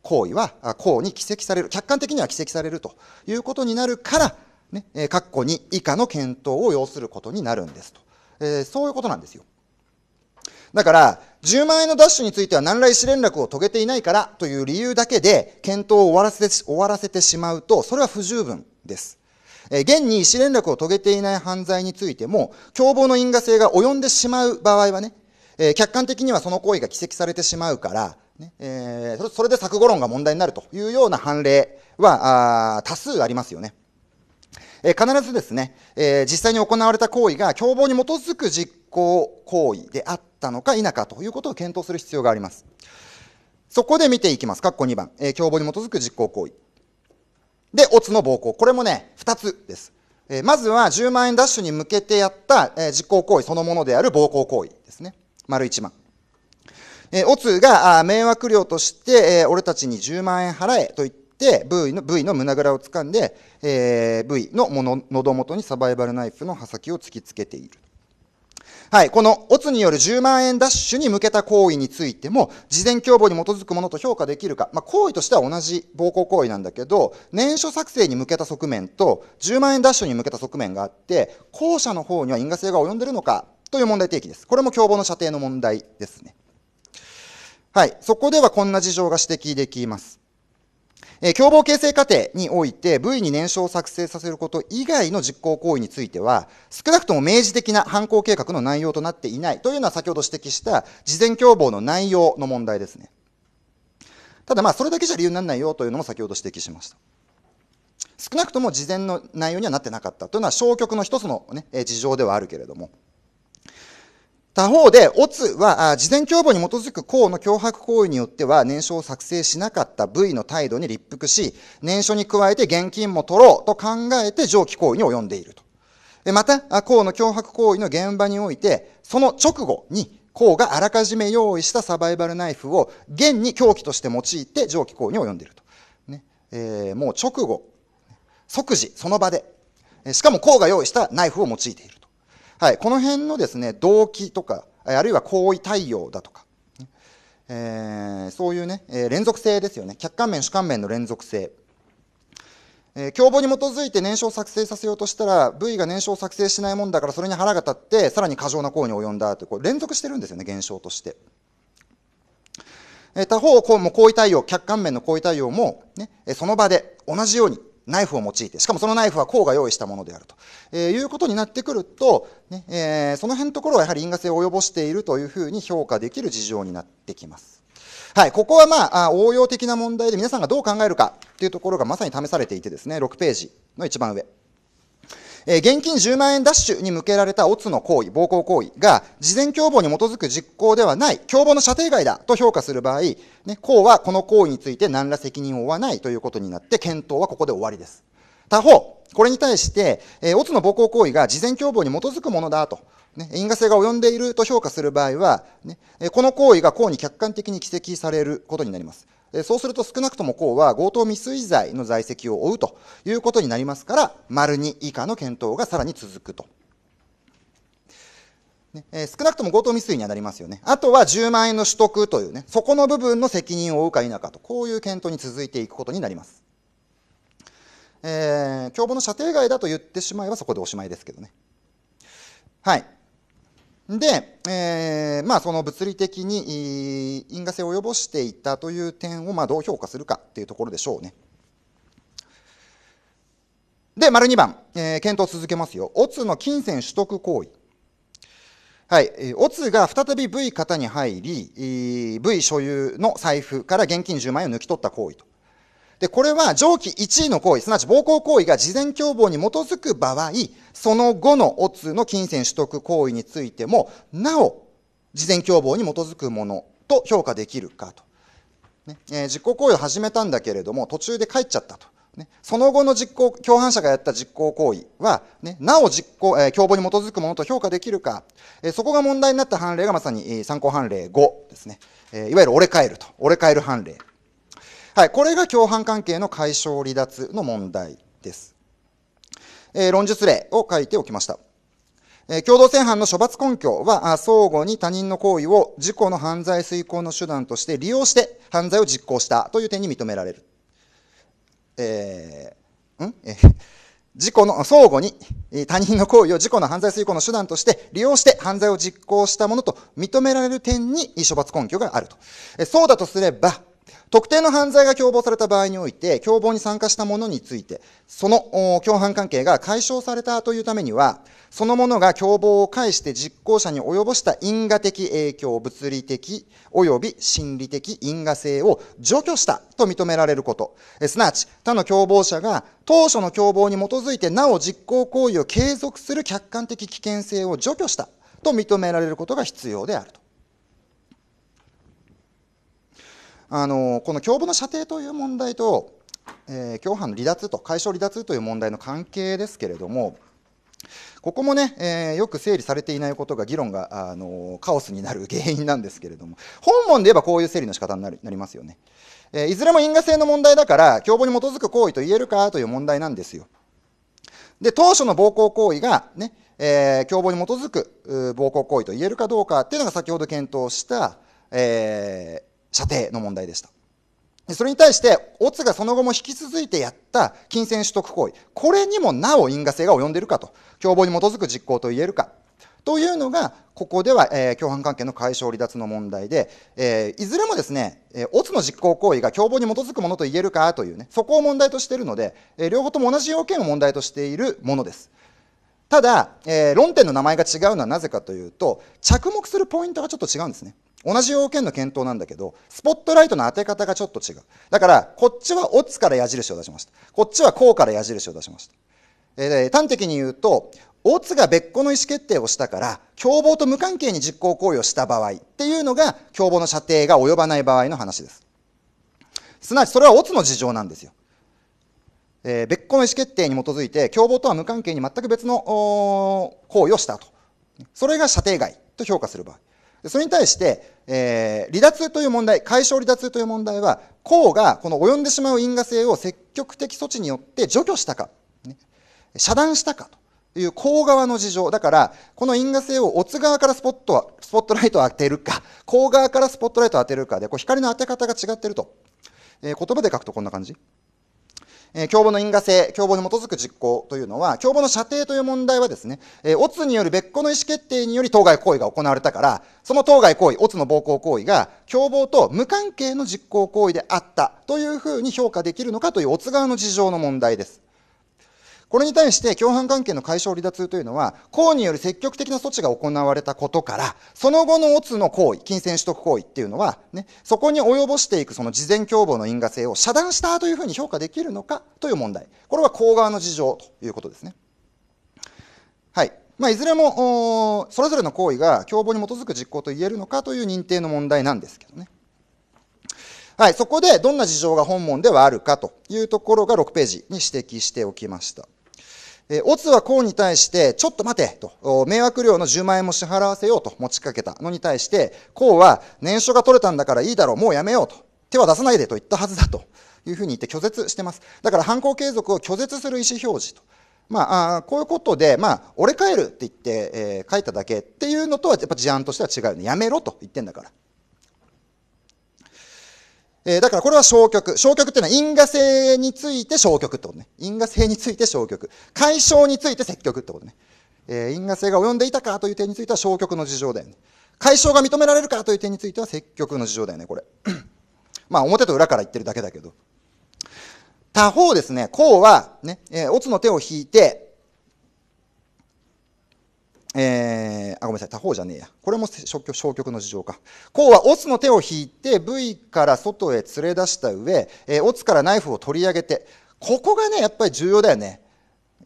行為は、公に帰積される、客観的には帰積されるということになるから、ね、えー、括弧に以下の検討を要することになるんですと。えー、そういうことなんですよ。だから、10万円のダッシュについては何ら意思連絡を遂げていないからという理由だけで検討を終わらせて終わらせてしまうと、それは不十分です。え現に意思連絡を遂げていない犯罪についても、共謀の因果性が及んでしまう場合はね、え客観的にはその行為が軌跡されてしまうから、ねえー、それで錯誤論が問題になるというような判例はあ多数ありますよね。え必ずですね、え実際に行われた行為が共謀に基づく実行行為であったのか否かということを検討する必要があります。そこで見ていきます。括弧2番、え共謀に基づく実行行為。で、オツの暴行。これもね、2つです。えまずは10万円ダッシュに向けてやった、え実行行為そのものである暴行行為ですね。丸1番。えー、オツがあ迷惑料として、えー、俺たちに10万円払えと言っ、部 V の部位の胸ぐらを掴んで、えー、V のもの喉元にサバイバルナイフの刃先を突きつけている。はい、このオツによる10万円ダッシュに向けた行為についても、事前共謀に基づくものと評価できるか、まあ、行為としては同じ暴行行為なんだけど、年初作成に向けた側面と、10万円ダッシュに向けた側面があって、後者の方には因果性が及んでいるのかという問題提起です。これも共謀の射程の問題ですね。はい、そこではこんな事情が指摘できます。えー、共謀形成過程において、部位に燃焼を作成させること以外の実行行為については、少なくとも明示的な犯行計画の内容となっていないというのは先ほど指摘した事前共謀の内容の問題ですね。ただまあ、それだけじゃ理由にならないよというのも先ほど指摘しました。少なくとも事前の内容にはなってなかったというのは消極の一つの、ね、事情ではあるけれども。他方で、オツは、事前共謀に基づく項の脅迫行為によっては、念書を作成しなかった部位の態度に立腹し、念書に加えて現金も取ろうと考えて上記行為に及んでいると。また、項の脅迫行為の現場において、その直後に、項があらかじめ用意したサバイバルナイフを、現に凶器として用いて上記行為に及んでいると。ねえー、もう直後、即時、その場で、しかも項が用意したナイフを用いていると。はい、この辺のですね、動機とか、あるいは行為対応だとか、えー、そういうね、えー、連続性ですよね。客観面、主観面の連続性。えー、共謀に基づいて燃焼を作成させようとしたら、部位が燃焼を作成しないもんだから、それに腹が立って、さらに過剰な行為に及んだとう、これ連続してるんですよね、現象として。えー、他方、こうも行為対応、客観面の行為対応も、ね、その場で同じようにナイフを用いて、しかもそのナイフは甲が用意したものであると、えー、いうことになってくると、ねえー、その辺のところはやはり因果性を及ぼしているというふうに評価できる事情になってきます。はい、ここはまあ応用的な問題で皆さんがどう考えるかというところがまさに試されていてですね、6ページの一番上。え現金10万円ダッシュに向けられたオツの行為、暴行行為が、事前共謀に基づく実行ではない、共謀の射程外だと評価する場合、ね、公はこの行為について何ら責任を負わないということになって、検討はここで終わりです。他方、これに対して、えー、オツの暴行行為が事前共謀に基づくものだと、ね、因果性が及んでいると評価する場合は、ね、この行為が公に客観的に規制されることになります。そうすると少なくとも公は強盗未遂罪の在籍を負うということになりますから、丸2以下の検討がさらに続くと。ねえー、少なくとも強盗未遂にはなりますよね。あとは10万円の取得というね、そこの部分の責任を負うか否かと、こういう検討に続いていくことになります。えー、共謀の射程外だと言ってしまえばそこでおしまいですけどね。はい。で、えー、まあその物理的に因果性を及ぼしていたという点をまあどう評価するかっていうところでしょうね。で、丸2番、えー、検討続けますよ。オツの金銭取得行為。はい、オツが再び V 型に入り、部位 V 所有の財布から現金10万円を抜き取った行為と。で、これは上記1位の行為、すなわち暴行行為が事前共謀に基づく場合、その後のオツの金銭取得行為についても、なお、事前共謀に基づくものと評価できるかと。ねえー、実行行為を始めたんだけれども、途中で帰っちゃったと。ね、その後の実行、共犯者がやった実行行為は、ね、なお実行、えー、共謀に基づくものと評価できるか、えー、そこが問題になった判例がまさに、えー、参考判例5ですね。えー、いわゆる折れ返ると、折れ返る判例。はい、これが共犯関係の解消離脱の問題です。えー、論述例を書いておきました。えー、共同正犯の処罰根拠は、相互に他人の行為を自己の犯罪遂行の手段として利用して犯罪を実行したという点に認められる。えー、んえ事故の、相互に他人の行為を自己の犯罪遂行の手段として利用して犯罪を実行したものと認められる点に処罰根拠があると。そうだとすれば、特定の犯罪が共謀された場合において、共謀に参加した者について、その共犯関係が解消されたというためには、その者が共謀を介して実行者に及ぼした因果的影響、物理的及び心理的因果性を除去したと認められること。えすなわち、他の共謀者が当初の共謀に基づいてなお実行行為を継続する客観的危険性を除去したと認められることが必要であると。あのこの共謀の射程という問題と、えー、共犯の離脱と解消離脱という問題の関係ですけれどもここもね、えー、よく整理されていないことが議論が、あのカオスになる原因なんですけれども本文で言えばこういう整理の仕方になるなりますよね、えー、いずれも因果性の問題だから共謀に基づく行為と言えるかという問題なんですよで当初の暴行行為がね、えー、共謀に基づく暴行行為と言えるかどうかっていうのが先ほど検討した、えー、射程の問題でした。それに対して、オツがその後も引き続いてやった金銭取得行為、これにもなお因果性が及んでいるかと、共謀に基づく実行と言えるか、というのが、ここでは、えー、共犯関係の解消離脱の問題で、えー、いずれもですね、えー、オツの実行行為が共謀に基づくものと言えるかというね、そこを問題としているので、えー、両方とも同じ要件を問題としているものです。ただ、えー、論点の名前が違うのはなぜかというと、着目するポイントがちょっと違うんですね。同じ要件の検討なんだけど、スポットライトの当て方がちょっと違う。だから、こっちはオッから矢印を出しました。こっちはこうから矢印を出しました。えー、端的に言うと、オッが別個の意思決定をしたから、共謀と無関係に実行行為をした場合っていうのが、共謀の射程が及ばない場合の話です。すなわち、それはオッの事情なんですよ。えー、別個の意思決定に基づいて、共謀とは無関係に全く別の行為をしたと。それが射程外と評価する場合。それに対して、えー、離脱という問題、解消離脱という問題は、項がこの及んでしまう因果性を積極的措置によって除去したか、ね、遮断したかという項側の事情。だから、この因果性をオツ側からスポット、スポットライトを当てるか、甲側からスポットライトを当てるかで、こう光の当て方が違ってると。えー、言葉で書くとこんな感じ。え共謀の因果性、共謀に基づく実行というのは、共謀の射程という問題はですね、えー、オツによる別個の意思決定により当該行為が行われたから、その当該行為、オツの暴行行為が共謀と無関係の実行行為であったというふうに評価できるのかというオツ側の事情の問題です。これに対して共犯関係の解消離脱というのは、公による積極的な措置が行われたことから、その後のオツの行為、金銭取得行為っていうのは、ね、そこに及ぼしていくその事前共謀の因果性を遮断したというふうに評価できるのかという問題。これは公側の事情ということですね。はい。まあ、いずれも、それぞれの行為が共謀に基づく実行と言えるのかという認定の問題なんですけどね。はい、そこでどんな事情が本門ではあるかというところが6ページに指摘しておきました。えー、オツはコウに対して、ちょっと待てと、迷惑料の10万円も支払わせようと持ちかけたのに対して、コウは年書が取れたんだからいいだろう、もうやめようと、手は出さないでと言ったはずだというふうに言って拒絶してます。だから犯行継続を拒絶する意思表示と。まあ、あこういうことで、まあ、俺帰るって言って、えー、書いただけっていうのとは、やっぱ事案としては違う、ね。やめろと言ってんだから。えー、だからこれは消極。消極っていうのは因果性について消極ってことね。因果性について消極。解消について積極ってことね。えー、因果性が及んでいたかという点については消極の事情だよね。解消が認められるかという点については積極の事情だよね、これ。まあ表と裏から言ってるだけだけど。他方ですね、こうはね、えー、オツの手を引いて、えー、あ、ごめんなさい、他方じゃねえや。これも消極の事情か。こうは、オツの手を引いて、部位から外へ連れ出した上、えー、オツからナイフを取り上げて、ここがね、やっぱり重要だよね。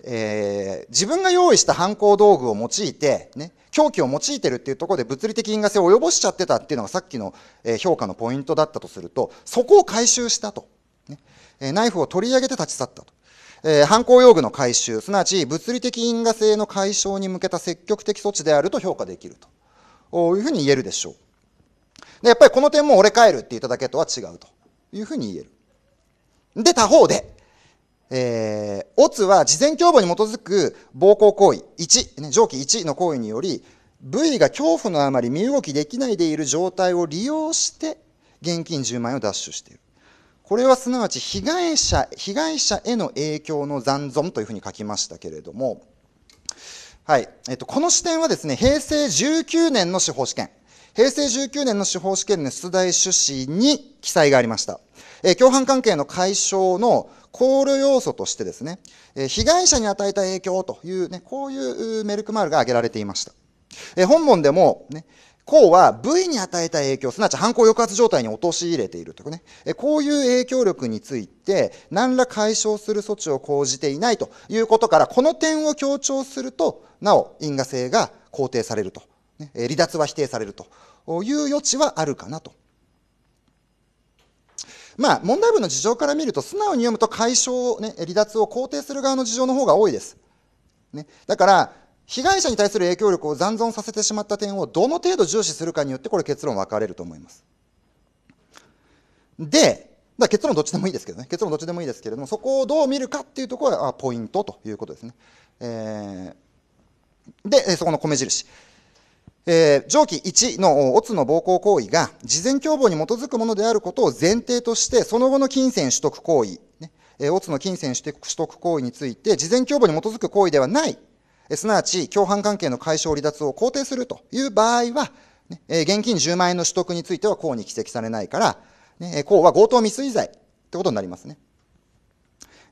えー、自分が用意した犯行道具を用いて、ね、凶器を用いてるっていうところで物理的因果性を及ぼしちゃってたっていうのがさっきの評価のポイントだったとすると、そこを回収したと。ね、ナイフを取り上げて立ち去ったと。えー、犯行用具の回収、すなわち物理的因果性の解消に向けた積極的措置であると評価できるというふうに言えるでしょう。で、やっぱりこの点も俺帰るって言っただけとは違うというふうに言える。で、他方で、えー、オツは事前共謀に基づく暴行行為1、ね、上記1の行為により、部位が恐怖のあまり身動きできないでいる状態を利用して、現金10万円を奪取している。これはすなわち被害者被害者への影響の残存というふうに書きましたけれども、はいえっと、この視点はですね平成19年の司法試験平成19年の司法試験の出題趣旨に記載がありました。えー、共犯関係の解消の考慮要素としてですね、えー、被害者に与えた影響というね、こういうメルクマールが挙げられていました。えー、本文でもね、項は部位に与えた影響、すなわち犯行抑圧状態に陥れているとかね、こういう影響力について、何ら解消する措置を講じていないということから、この点を強調すると、なお因果性が肯定されると、ね、離脱は否定されるという余地はあるかなと。まあ、問題文の事情から見ると、素直に読むと解消ね、離脱を肯定する側の事情の方が多いです。ね、だから、被害者に対する影響力を残存させてしまった点をどの程度重視するかによってこれ結論分かれると思います。で、だ結論どっちでもいいですけどね、結論どっちでもいいですけれども、そこをどう見るかっていうところはポイントということですね。えー、で、そこの米印。えー、上記1のオツの暴行行為が事前共謀に基づくものであることを前提として、その後の金銭取得行為、ね、えー、オツの金銭取得行為について、事前共謀に基づく行為ではないすなわち共犯関係の解消離脱を肯定するという場合は、現金10万円の取得については公に記席されないから、ね、項は強盗未遂罪ってことになりますね。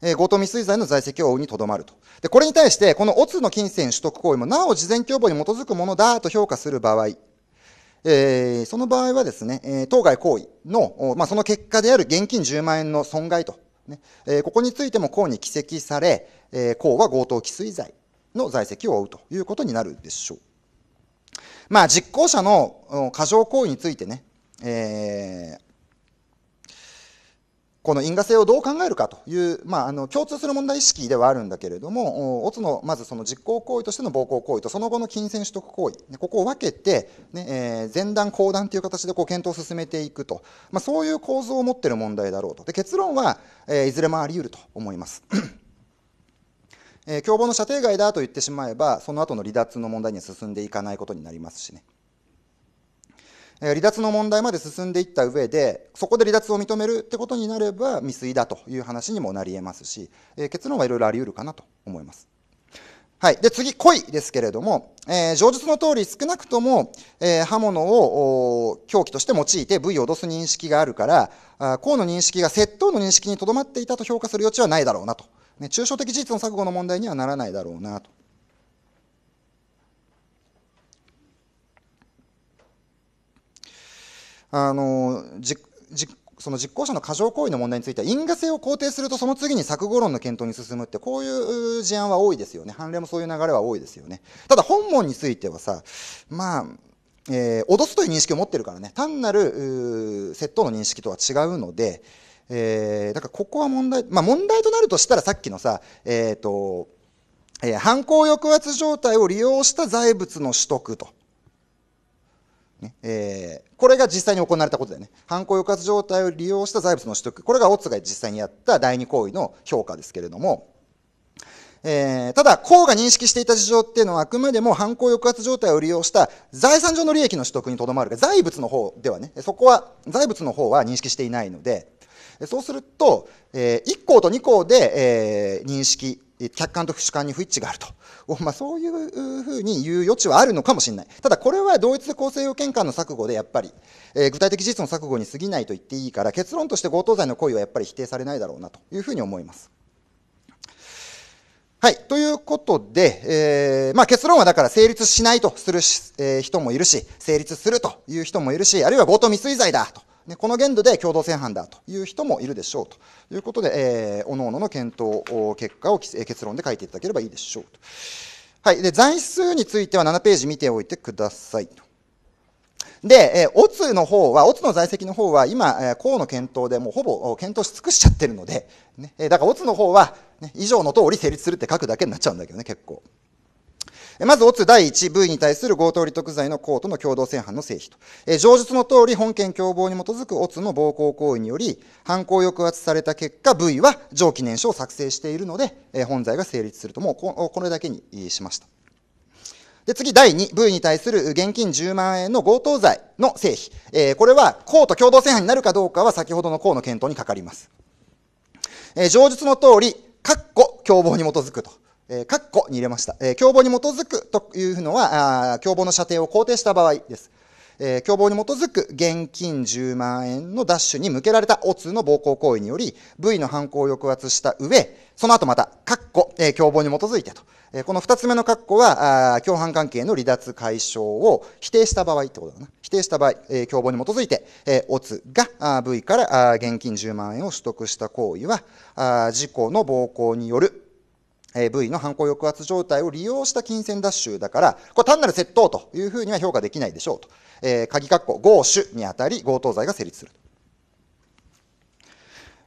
え強盗未遂罪の在籍を負うにとどまると。で、これに対して、このオツの金銭取得行為もなお事前共謀に基づくものだと評価する場合、えー、その場合はですね、えー、当該行為の、まあ、その結果である現金10万円の損害と、ねえー、ここについても項に記席され、えー、項は強盗既遂罪の在籍を負うということになるでしょう。まあ、実行者の過剰行為についてね、えー、この因果性をどう考えるかという、まあ、あの共通する問題意識ではあるんだけれども、オツのまずその実行行為としての暴行行為とその後の金銭取得行為、ここを分けてね、えー、前段後段という形でこう検討を進めていくと、まあ、そういう構造を持っている問題だろうと。で結論は、えー、いずれもあり得ると思います。えー、共謀の射程外だと言ってしまえば、その後の離脱の問題には進んでいかないことになりますしね。え離脱の問題まで進んでいった上で、そこで離脱を認めるってことになれば、未遂だという話にもなりえますし、え結論はいろいろあり得るかなと思います。はい。で、次、恋ですけれども、えー、上述の通り少なくとも、えー、刃物を凶器として用いて部位を脅す認識があるから、あの認識が窃盗の認識にとどまっていたと評価する余地はないだろうなとね、抽象的事実の錯誤の問題にはならないだろうなと。あのじじその実行者の過剰行為の問題については因果性を肯定するとその次に錯誤論の検討に進むってこういう事案は多いですよね判例もそういう流れは多いですよねただ本問についてはさまあえー、脅すという認識を持ってるからね単なる窃盗の認識とは違うので、えー、だからここは問題、まあ、問題となるとしたらさっきのさ、えっ、ー、と、えー、犯行抑圧状態を利用した財物の取得と。ねえー、これが実際に行われたことだよね。犯行抑圧状態を利用した財物の取得。これがオッツが実際にやった第二行為の評価ですけれども、えー、ただ、公が認識していた事情っていうのはあくまでも犯行抑圧状態を利用した財産上の利益の取得にとどまるが、財物の方ではね、そこは、財物の方は認識していないので、そうすると、え1項と2項で、え認識客観と主観に不一致があると。まあ、そういうふうに言う余地はあるのかもしれない。ただこれは同一構成要件間の錯誤でやっぱり、えー、具体的事実の錯誤に過ぎないと言っていいから結論として強盗罪の行為はやっぱり否定されないだろうなというふうに思います。はい。ということで、えー、まあ結論はだから成立しないとするし、えー、人もいるし、成立するという人もいるし、あるいは強盗未遂罪だとこの限度で共同正犯だという人もいるでしょうということで、えおのおのの検討結果を結論で書いていただければいいでしょうと。はい、で材数については7ページ見ておいてくださいと。で、えー、オツの方は、オツの在籍の方は、今、えー、項の検討でもうほぼ検討し尽くしちゃってるので、ね、だからオツの方は、ね、以上の通り成立するって書くだけになっちゃうんだけどね、結構。まず、オツ第1部位に対する強盗利得罪の公との共同正犯の成否と。え上述の通り、本件共謀に基づくオツの暴行行為により、犯行抑圧された結果、部位は上記念書を作成しているので、え本罪が成立すると、もうここれだけにしました。で、次、第2部位に対する現金10万円の強盗罪の成否。えー、これは、公と共同正犯になるかどうかは先ほどの公の検討にかかります。えー、上述の通り、括弧共謀に基づくと。えー、括弧に入れました。え共謀に基づくというのは、あ共謀の射程を肯定した場合です。え共謀に基づく現金10万円の奪取に向けられたオツの暴行行為により、V の犯行を抑圧した上、その後また、括弧、え共謀に基づいてと。えこの二つ目の括弧はあ、共犯関係の離脱解消を否定した場合ってことだな。否定した場合、え共謀に基づいて、えオツがあ V からあ現金10万円を取得した行為は、あ事故の暴行によるえの犯行抑圧状態を利用した金銭奪取だから、これ単なる窃盗というふうには評価できないでしょうと。えー、鍵括弧合取にあたり強盗罪が成立する。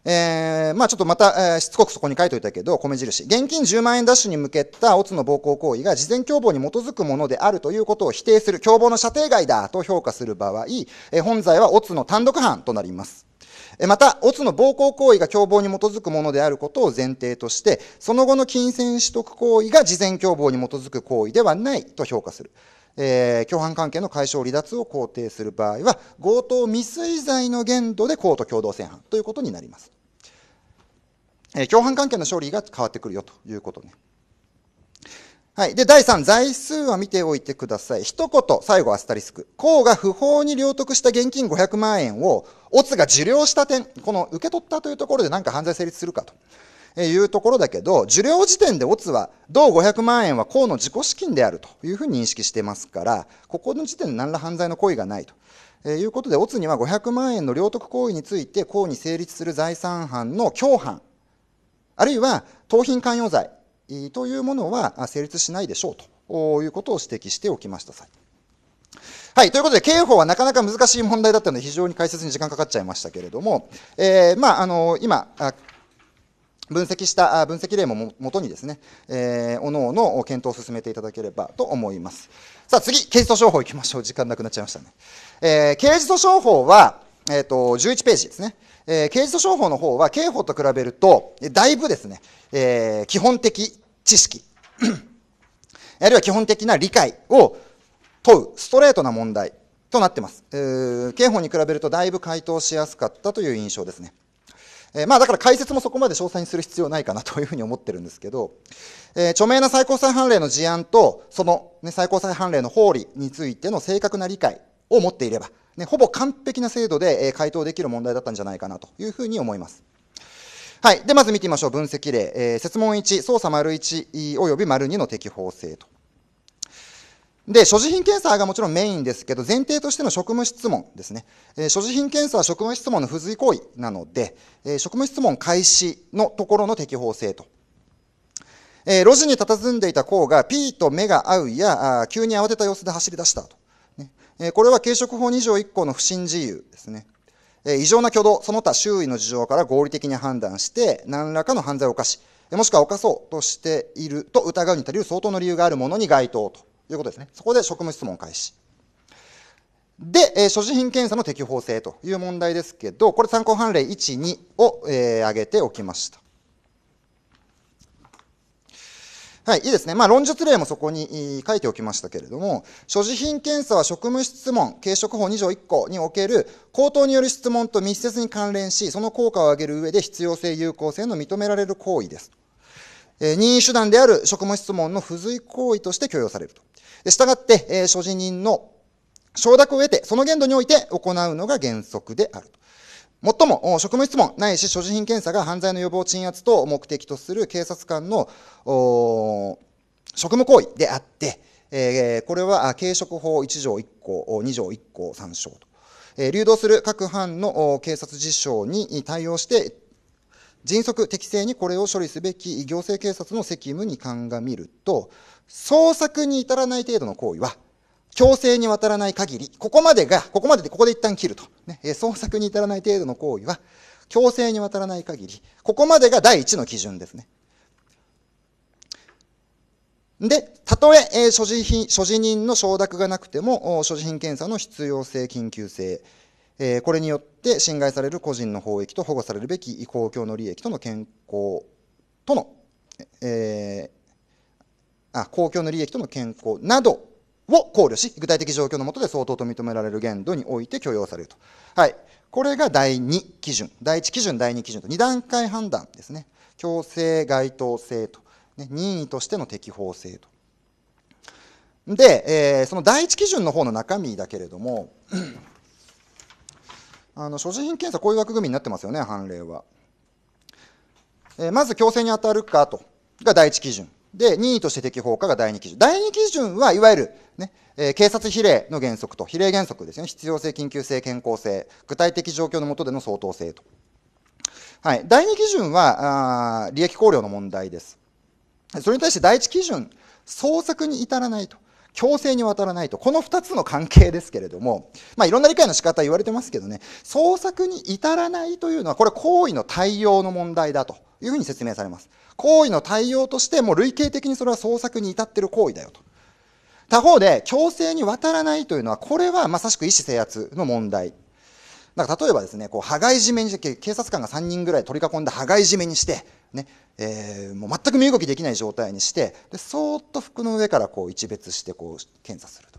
えー、まあちょっとまた、えー、しつこくそこに書いておいたけど、米印。現金10万円ダッシュに向けたオツの暴行行為が事前共謀に基づくものであるということを否定する、共謀の射程外だと評価する場合、えー、本罪はオツの単独犯となります。また、オツの暴行行為が共謀に基づくものであることを前提として、その後の金銭取得行為が事前共謀に基づく行為ではないと評価する。えー、共犯関係の解消離脱を肯定する場合は、強盗未遂罪の限度で公と共同正犯ということになります。えー、共犯関係の処理が変わってくるよということね。はい。で、第3、財数は見ておいてください。一言、最後アスタリスク。公が不法に領得した現金500万円を、オツが受領した点、この受け取ったというところで何か犯罪成立するかというところだけど、受領時点でオツは、同500万円は公の自己資金であるというふうに認識してますから、ここの時点で何ら犯罪の行為がないと。えいうことで、オツには500万円の領得行為について、公に成立する財産犯の共犯、あるいは盗品関与罪というものは成立しないでしょうということを指摘しておきました際。はい。ということで、刑法はなかなか難しい問題だったので、非常に解説に時間かかっちゃいましたけれども、えー、まあ、あの、今、分析した分析例ももとにですね、えー、おのおの検討を進めていただければと思います。さあ次、刑事訴訟法いきましょう。時間なくなっちゃいましたね。えー、刑事訴訟法は、えっ、ー、と、11ページですね。えー、刑事訴訟法の方は、刑法と比べると、だいぶですね、えー、基本的知識 あるいは基本的な理解を問うストレートな問題となってます、えー、刑法に比べるとだいぶ回答しやすかったという印象ですねえー、まあだから解説もそこまで詳細にする必要ないかなというふうに思ってるんですけど、えー、著名な最高裁判例の事案と、その、ね、最高裁判例の法理についての正確な理解を持っていれば、ね、ほぼ完璧な制度で、えー、回答できる問題だったんじゃないかなというふうに思います。はい。で、まず見てみましょう。分析例。えー、説問1、操作丸1及び丸2の適法性と。で、所持品検査がもちろんメインですけど、前提としての職務質問ですね。えー、所持品検査は職務質問の付随行為なので、えー、職務質問開始のところの適法性と。えー、路地に佇んでいた甲が、ピーと目が合うや、あ急に慌てた様子で走り出したと。ねえこれは軽食法2条1項の不審自由ですね。異常な挙動、その他周囲の事情から合理的に判断して、何らかの犯罪を犯し、もしくは犯そうとしていると疑うに足りる相当の理由があるものに該当ということですね。そこで職務質問開始。で、え所持品検査の適法性という問題ですけど、これ参考判例1、2を、え挙げておきました。はい、いいですね。まあ、論述例もそこに書いておきましたけれども、所持品検査は職務質問、軽食法2条1項における口頭による質問と密接に関連し、その効果を上げる上で必要性、有効性の認められる行為です。えー、任意手段である職務質問の付随行為として許容されると。で従って、えー、所持人の承諾を得て、その限度において行うのが原則であると。もっとも、職務質問ないし所持品検査が犯罪の予防鎮圧と目的とする警察官の職務行為であって、えー、これは警職法1条1項、2条1項3章と、えー、流動する各班の警察事象に対応して、迅速適正にこれを処理すべき行政警察の責務に鑑みると、捜索に至らない程度の行為は、強制に渡らない限り、ここまでが、ここまででここで一旦切ると。ね、え捜索に至らない程度の行為は、強制に渡らない限り、ここまでが第一の基準ですね。で、たとええ所持品、所持人の承諾がなくても、所持品検査の必要性、緊急性、えこれによって侵害される個人の法益と保護されるべき公共の利益との健康との、えー、あ公共の利益との健康などを考慮し、具体的状況のもとで相当と認められる限度において許容されると。はい。これが第2基準。第1基準、第2基準と2段階判断ですね。強制該当性と、ね、任意としての適法性と。で、えー、その第1基準の方の中身だけれども、あの所持品検査、こういう枠組みになってますよね、判例は。えー、まず強制に当たるかと、が第1基準。で、任意として適法化が第2基準。第2基準はいわゆる、ね、えー、警察比例の原則と、比例原則ですよね。必要性、緊急性、健康性、具体的状況の下での相当性と。はい。第2基準は、あ利益考慮の問題です。それに対して第1基準、捜索に至らないと。強制に渡らないと。この2つの関係ですけれども、まあ、いろんな理解の仕方言われてますけどね、捜索に至らないというのは、これ行為の対応の問題だというふうに説明されます。行為の対応としてもう類型的にそれは創作に至ってる行為だよと。他方で強制に渡らないというのはこれはまさしく意思制圧の問題だから例えばですねこう羽交い締めにして警察官が3人ぐらい取り囲んで羽交い締めにしてね、ねえー、もう全く身動きできない状態にしてでそーっと服の上からこう一別してこう検査する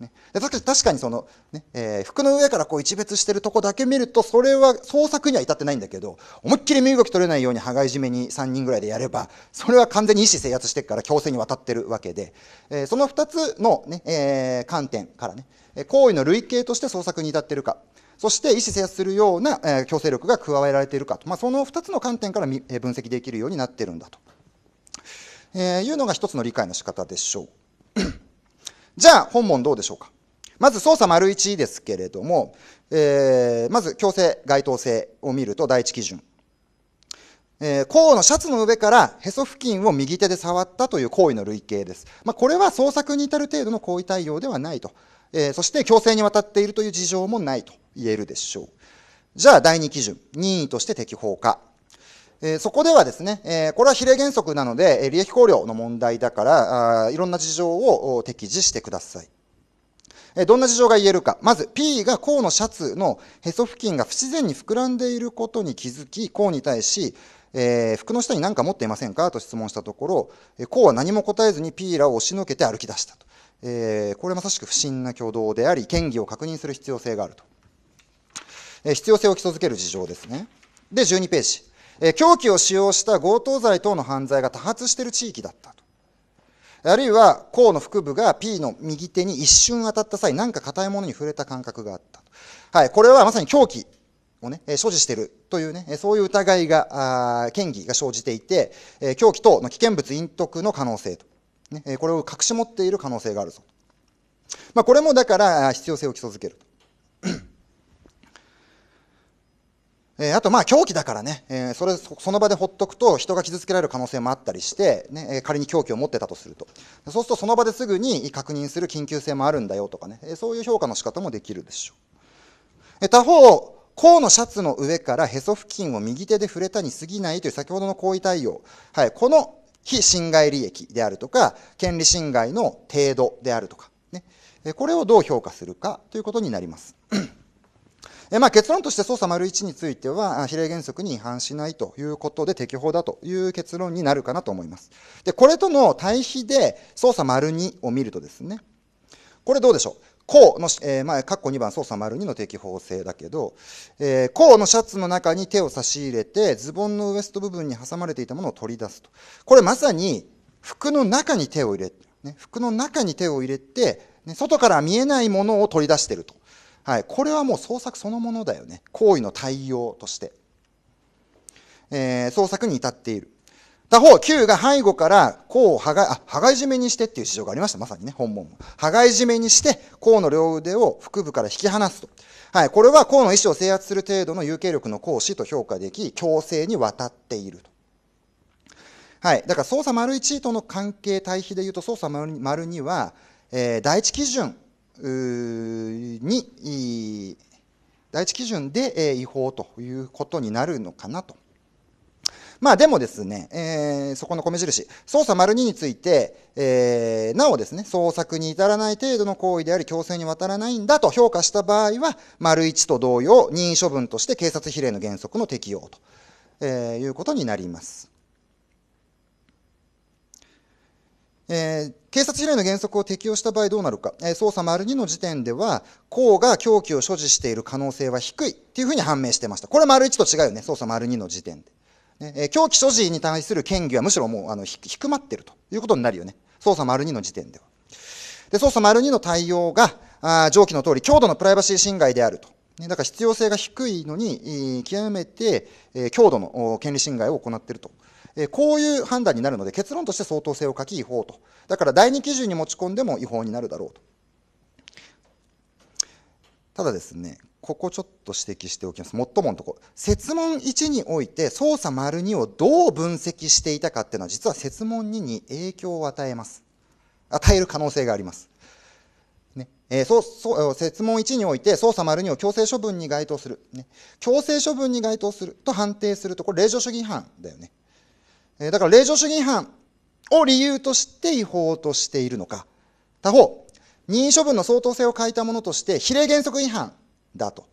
ね、確かにそのね、えー、服の上からこう一別してるとこだけ見るとそれは創作には至ってないんだけど思いっきり身動き取れないように羽交い締めに3人ぐらいでやればそれは完全に意思制圧してから強制に渡ってるわけで、えー、その2つのね、えー、観点からね行為の類型として創作に至ってるかそして意思制圧するような、えー、強制力が加えられているかと、まあ、その2つの観点から、え分析できるようになってるんだと、えー、いうのが一つの理解の仕方でしょうじゃあ、本問どうでしょうか。まず、捜査丸1ですけれども、えー、まず、強制、該当性を見ると、第一基準。えー、甲のシャツの上からへそ付近を右手で触ったという行為の類型です。まあ、これは捜索に至る程度の行為対応ではないと。えー、そして強制にわたっているという事情もないと言えるでしょう。じゃあ第2基準、任意として適法化えそこではですね、えこれは比例原則なので、え利益考慮の問題だから、あいろんな事情を適時してください。えどんな事情が言えるか。まず、P が項のシャツのへそ付近が不自然に膨らんでいることに気づき、項に対し、えー、服の下に何か持っていませんかと質問したところ、えは何も答えずに P らを押しのけて歩き出したと。えー、これまさしく不審な挙動であり、権疑を確認する必要性があると。えー、必要性を基礎づける事情ですね。で、12ページ。え狂気を使用した強盗罪等の犯罪が多発している地域だったと。あるいは、甲の腹部が P の右手に一瞬当たった際、何か硬いものに触れた感覚があったと。はい、これはまさに狂気をね、所持しているというね、そういう疑いが、あ嫌疑が生じていて、狂気等の危険物隠匿の可能性と。ね、これを隠し持っている可能性があるぞ。まあ、これもだから必要性を基礎づけると。えー、あとまあ凶器だからね、えー、それその場でほっとくと人が傷つけられる可能性もあったりして、ね、えー、仮に凶器を持ってたとするとそうするとその場ですぐに確認する緊急性もあるんだよとかね、えー、そういう評価の仕方もできるでしょう、えー、他方甲のシャツの上からへそ付近を右手で触れたに過ぎないという先ほどの行為対応、はい、この非侵害利益であるとか権利侵害の程度であるとか、ね、これをどう評価するかということになりますえまあ、結論として捜査丸1については、比例原則に違反しないということで適法だという結論になるかなと思います。で、これとの対比で、捜査丸2を見るとですね、これどうでしょううの、えー、まあ、括弧2番、操作丸2の適法性だけど、えー、うのシャツの中に手を差し入れて、ズボンのウエスト部分に挟まれていたものを取り出すと。これまさに、服の中に手を入れ、ね、服の中に手を入れて、ね、外から見えないものを取り出してるとはい、これはもう創作そのものだよね行為の対応として、えー、創作に至っている他方、Q が背後から甲を羽があがい締めにしてっていう事情がありました。まさにね、本文も。羽がい締めにして、甲の両腕を腹部から引き離すと。はい、これは甲の意思を制圧する程度の有形力の行使と評価でき、強制に渡っていると。はい、だから捜査丸1との関係対比で言うと、捜査丸2は、えー、第一基準に第一基準で違法ということになるのかなと。まあでもですね、えー、そこの米印、捜査丸2について、えー、なおですね、捜索に至らない程度の行為であり、強制に渡らないんだと評価した場合は、丸1と同様、任意処分として警察比例の原則の適用と、えー、いうことになります。えー、警察被害の原則を適用した場合どうなるか、えー、捜査丸2の時点では、公が凶器を所持している可能性は低いっていうふうに判明してました。これ丸1と違うよね、捜査丸2の時点で。ねえー、凶器所持に対する嫌疑はむしろもうあの低まってるということになるよね。捜査丸2の時点では。で、捜査丸2の対応が、あ上記の通り、強度のプライバシー侵害であると。ね、だから必要性が低いのに、極めて、えー、強度の権利侵害を行っていると。えこういう判断になるので、結論として相当性を書き違法と。だから第2基準に持ち込んでも違法になるだろうと。ただですね、ここちょっと指摘しておきます。もっとものとこ。設問1において、捜査丸2をどう分析していたかっていうのは、実は設問2に影響を与えます。与える可能性があります。ねえー、そうそう説問1において、捜査丸2を強制処分に該当する、ね、強制処分に該当すると判定すると、これ、令状主義違反だよね。だから霊場主義違反を理由として違法としているのか他方任意処分の相当性を欠いたものとして比例原則違反だと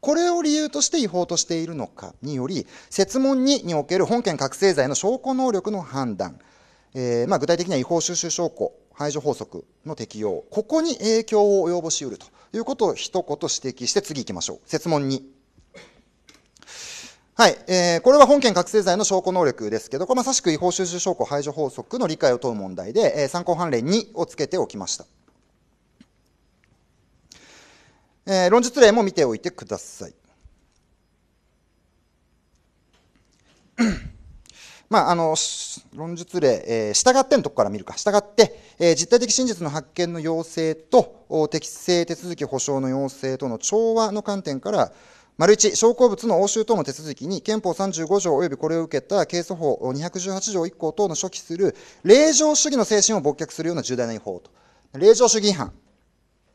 これを理由として違法としているのかにより設問2における本件覚醒剤の証拠能力の判断、えー、まあ、具体的には違法収集証拠排除法則の適用ここに影響を及ぼしうるということを一言指摘して次行きましょう設問2はい、えー、これは本件覚醒剤の証拠能力ですけど、こまさしく違法収集証拠排除法則の理解を問う問題で、えー、参考判例2をつけておきました。えー、論述例も見ておいてください。まあ、あの論述例、えー、従ってのとこから見るか、従って、えー、実体的真実の発見の要請と適正手続き保障の要請との調和の観点から、丸1、証拠物の押収等の手続きに憲法35条及びこれを受けた刑訴法218条1項等の初期する令状主義の精神を勃却するような重大な違法と。令状主義違反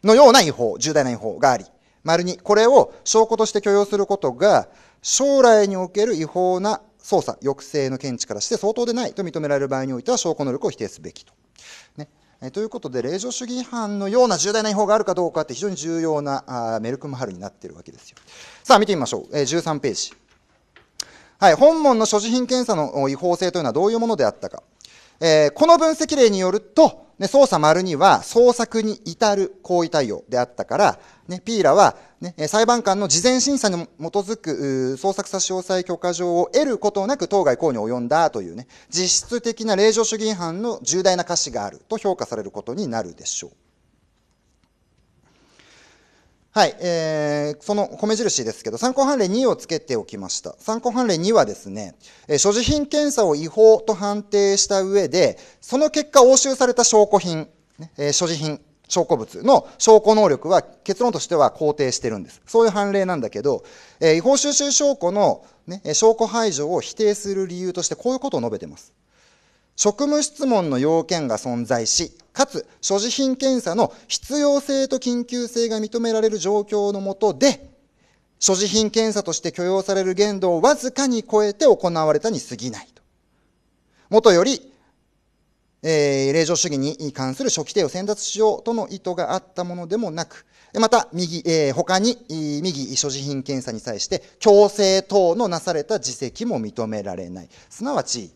のような違法、重大な違法があり、丸2、これを証拠として許容することが将来における違法な捜査、抑制の見地からして相当でないと認められる場合においては証拠能力を否定すべきと。ね。えということで、令状主義違反のような重大な違法があるかどうかって非常に重要なあメルクムハルになっているわけですよ。さあ、見てみましょう。え13ページ。はい、本門の所持品検査の違法性というのはどういうものであったか。えー、この分析例によると、ね、捜査丸には捜索に至る行為対応であったから、ね、ピーラは、ね、裁判官の事前審査に基づく捜索差し押さえ許可状を得ることなく当該行為に及んだというね、実質的な令状主義違反の重大な瑕疵があると評価されることになるでしょう。はい、えー、その米印ですけど、参考判例2をつけておきました。参考判例2はですね、えー、所持品検査を違法と判定した上で、その結果押収された証拠品、ね、えー、所持品、証拠物の証拠能力は結論としては肯定してるんです。そういう判例なんだけど、えー、違法収集証拠の、ね、証拠排除を否定する理由としてこういうことを述べてます。職務質問の要件が存在し、かつ所持品検査の必要性と緊急性が認められる状況のもとで、所持品検査として許容される限度をわずかに超えて行われたに過ぎないと。もとより、えー、令状主義に関する初期定を選択しようとの意図があったものでもなく、また、右、えー、他に、右、所持品検査に際して、強制等のなされた自責も認められない。すなわち、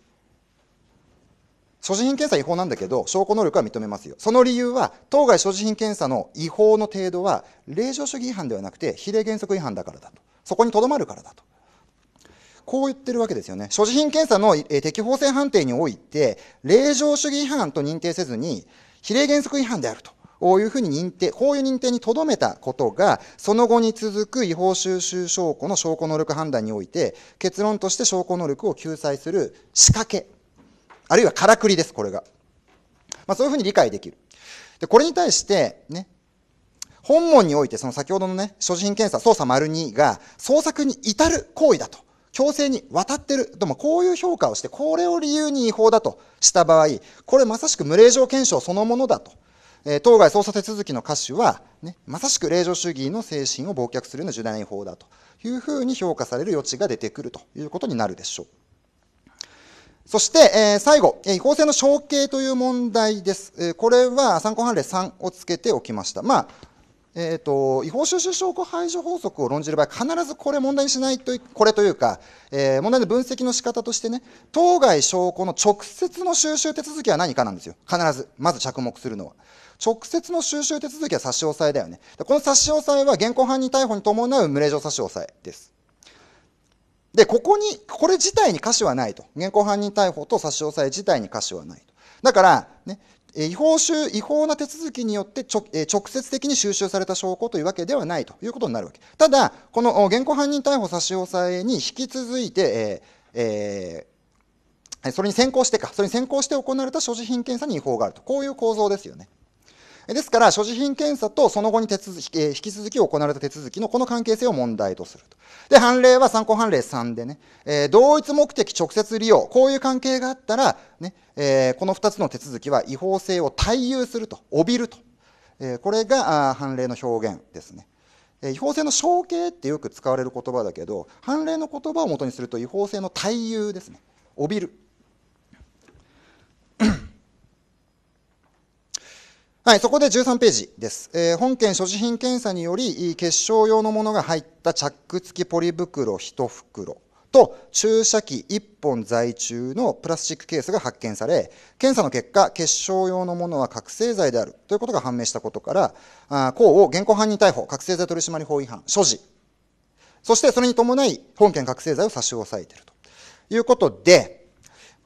所持品検査違法なんだけど、証拠能力は認めますよ。その理由は、当該所持品検査の違法の程度は、令状主義違反ではなくて、比例原則違反だからだと。そこにとどまるからだと。こう言ってるわけですよね。所持品検査の、え適法性判定において、令状主義違反と認定せずに、比例原則違反であると。こういうふうに認定、こういう認定にとどめたことが、その後に続く違法収集証拠の証拠能力判断において、結論として証拠能力を救済する仕掛けあるいはからくりです、これが。まあ、そういうふうに理解できる。で、これに対して、ね、本門において、その先ほどのね、所持品検査、捜査丸2が、捜索に至る行為だと、強制に渡ってる、でもこういう評価をして、これを理由に違法だとした場合、これまさしく無令状検証そのものだと。えー、当該捜査手続きの歌手は、ね、まさしく令状主義の精神を忘却するような重大な違法だというふうに評価される余地が出てくるということになるでしょう。そして、えー、最後、え違法性の承継という問題です。えー、これは参考判例3をつけておきました。まあ、えーと、違法収集証拠排除法則を論じる場合、必ずこれ問題にしないとい、これというか、えー、問題の分析の仕方としてね、当該証拠の直接の収集手続きは何かなんですよ、必ず、まず着目するのは。直接の収集手続きは差し押さえだよね。この差し押さえは現行犯に逮捕に伴う無令状差し押さえです。で、ここに、これ自体に瑕疵はないと。現行犯人逮捕と差し押さえ自体に瑕疵はないと。だから、ね、違法収違法な手続きによって直接的に収集された証拠というわけではないということになるわけ。ただ、この現行犯人逮捕差し押さえに引き続いて、えーえー、それに先行してか、それに先行して行われた所持品検査に違法があると、こういう構造ですよね。ですから、所持品検査とその後に手続き、え引き続き行われた手続きのこの関係性を問題とすると。で、判例は参考判例3でね、えー、同一目的直接利用、こういう関係があったら、ね、えー、この2つの手続きは違法性を対有すると、帯びると。えこれが判例の表現ですね。違法性の承継ってよく使われる言葉だけど、判例の言葉をもとにすると違法性の対有ですね。帯びる。はい、そこで13ページです。えー、本件所持品検査により、結晶用のものが入ったチャック付きポリ袋1袋と注射器1本在中のプラスチックケースが発見され、検査の結果、結晶用のものは覚醒剤であるということが判明したことから、あ項を現行犯人逮捕、覚醒剤取締法違反、所持、そしてそれに伴い本件覚醒剤を差し押さえているということで、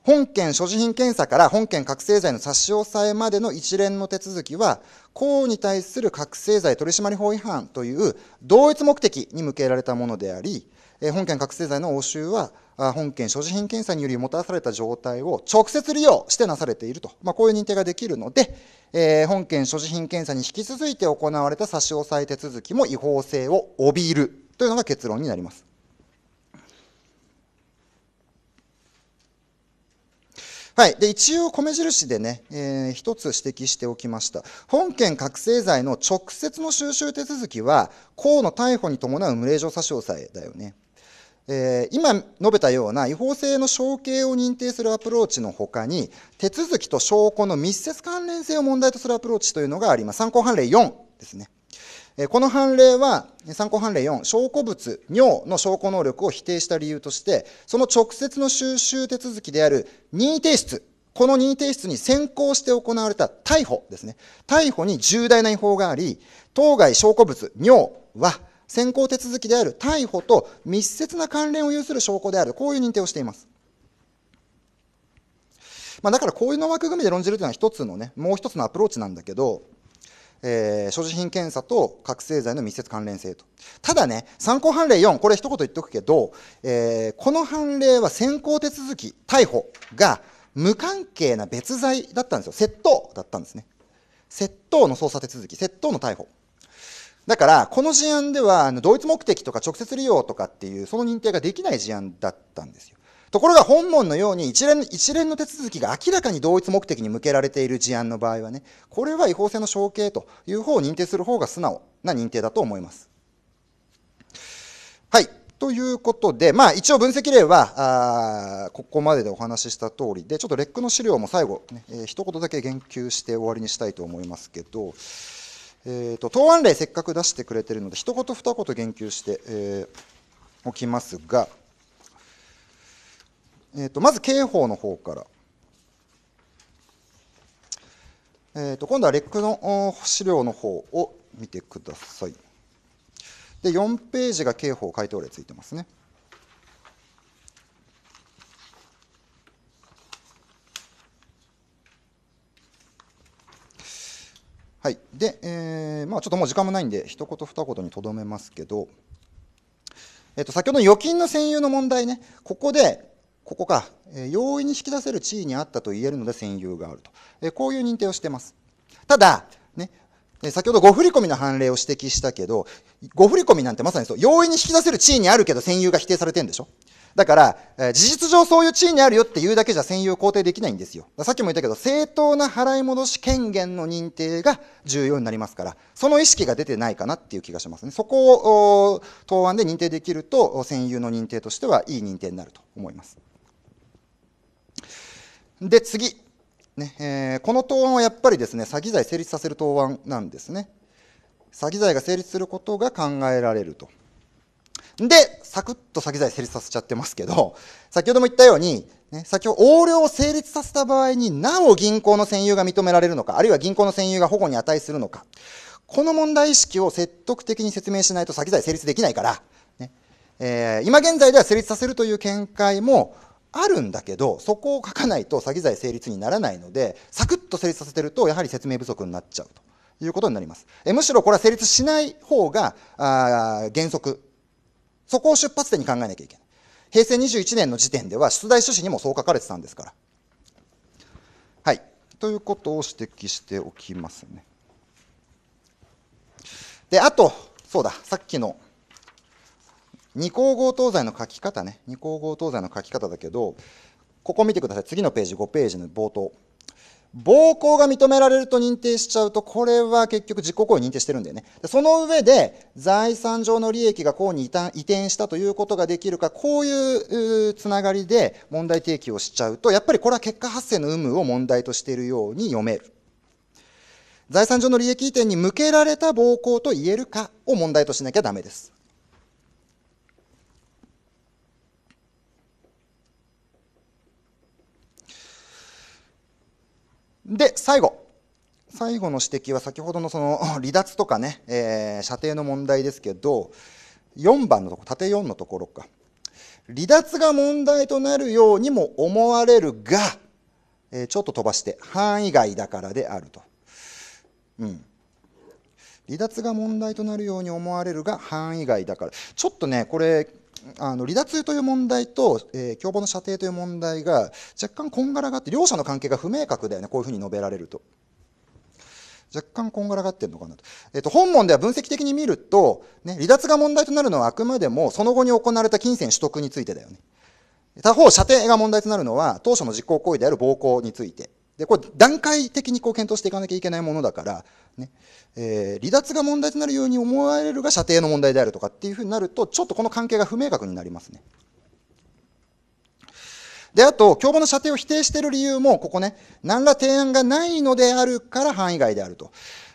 本件所持品検査から本件覚醒剤の差し押さえまでの一連の手続きは、公に対する覚醒剤取締法違反という同一目的に向けられたものであり、本件覚醒剤の押収は、本件所持品検査によりもたらされた状態を直接利用してなされていると、まあ、こういう認定ができるので、えー、本件所持品検査に引き続いて行われた差し押さえ手続きも違法性を帯びるというのが結論になります。はい。で、一応米印でね、えー、一つ指摘しておきました。本件覚醒剤の直接の収集手続きは、公の逮捕に伴う無令状差し押さえだよね。えー、今述べたような違法性の承継を認定するアプローチのほかに、手続きと証拠の密接関連性を問題とするアプローチというのがあります。参考判例4ですね。この判例は、参考判例4、証拠物、尿の証拠能力を否定した理由として、その直接の収集手続きである任意提出、この任意提出に先行して行われた逮捕ですね。逮捕に重大な違法があり、当該証拠物、尿は、先行手続きである逮捕と密接な関連を有する証拠である、こういう認定をしています。まあ、だからこういうの枠組みで論じるというのは一つのね、もう一つのアプローチなんだけど、えー、所持品検査と覚醒剤の密接関連性と。ただね、参考判例4、これ一言言っとくけど、えー、この判例は先行手続き、逮捕が無関係な別罪だったんですよ。窃盗だったんですね。窃盗の捜査手続き、窃盗の逮捕。だから、この事案では、同一目的とか直接利用とかっていう、その認定ができない事案だったんですよ。ところが本門のように一連一連の手続きが明らかに同一目的に向けられている事案の場合はね、これは違法性の承継という方を認定する方が素直な認定だと思います。はい。ということで、まあ一応分析例は、あここまででお話しした通りで、ちょっとレックの資料も最後、ね、えー、一言だけ言及して終わりにしたいと思いますけど、えっ、ー、と、答案例せっかく出してくれてるので、一言二言言及して、えー、おきますが、えーと、まず刑法の方から。えーと、今度はレックの資料の方を見てください。で、4ページが刑法改定例ついてますね。はい、で、えーまあ、ちょっともう時間もないんで、一言二言にとどめますけど、えっ、と、先ほどの預金の占有の問題ね、ここでここが容易に引き出せる地位にあったと言えるので占有があると。こういう認定をしています。ただ、ね、先ほど誤振り込みの判例を指摘したけど、誤振り込みなんてまさにそう、容易に引き出せる地位にあるけど占有が否定されてるんでしょだから、事実上そういう地位にあるよっていうだけじゃ占有肯定できないんですよ。さっきも言ったけど、正当な払い戻し権限の認定が重要になりますから、その意識が出てないかなっていう気がしますね。そこを、答案で認定できると、占有の認定としてはいい認定になると思います。で、次。ねえー、この答案はやっぱりですね、詐欺罪成立させる答案なんですね。詐欺罪が成立することが考えられると。で、サクッと詐欺罪成立させちゃってますけど、先ほども言ったように、ね、先ほど横領を成立させた場合になお銀行の占有が認められるのか、あるいは銀行の占有が保護に値するのか、この問題意識を説得的に説明しないと詐欺罪成立できないから、ねえー、今現在では成立させるという見解もあるんだけどそこを書かないと詐欺罪成立にならないのでサクッと成立させてるとやはり説明不足になっちゃうということになりますえむしろこれは成立しない方があ原則そこを出発点に考えなきゃいけない平成21年の時点では出題趣旨にもそう書かれてたんですからはいということを指摘しておきますねであとそうださっきの二項合東西の書き方ね二項合東西の書き方だけどここ見てください次のページ5ページの冒頭暴行が認められると認定しちゃうと、これは結局実行行為認定してるんだよね。その上で、財産上の利益が公に移転したということができるか、こういうつながりで問題提起をしちゃうと、やっぱりこれは結果発生の有無を問題としているように読める。財産上の利益移転に向けられた暴行と言えるかを問題としなきゃダメです。で、最後。最後の指摘は先ほどのその 離脱とかね、えー、射程の問題ですけど、4番のとこ、縦4のところか。離脱が問題となるようにも思われるが、えー、ちょっと飛ばして、範囲外だからであると。うん。離脱が問題となるように思われるが範囲外だから。ちょっとね、これ、あの離脱という問題と、えー、共謀の射程という問題が若干こんがらがって両者の関係が不明確だよねこういうふうに述べられると。若干こんがらがってるのかなと。えっ、ー、と、本文では分析的に見ると、ね、離脱が問題となるのはあくまでもその後に行われた金銭取得についてだよね。他方、射程が問題となるのは当初の実行行為である暴行についてでこれ段階的にこう検討していかなきゃいけないものだからね、えー、離脱が問題となるように思われるが射程の問題であるとかっていうふうになるとちょっとこの関係が不明確になりますね。で、あと、共謀の射程を否定している理由も、ここね、何ら提案がないのであるから範囲外であると。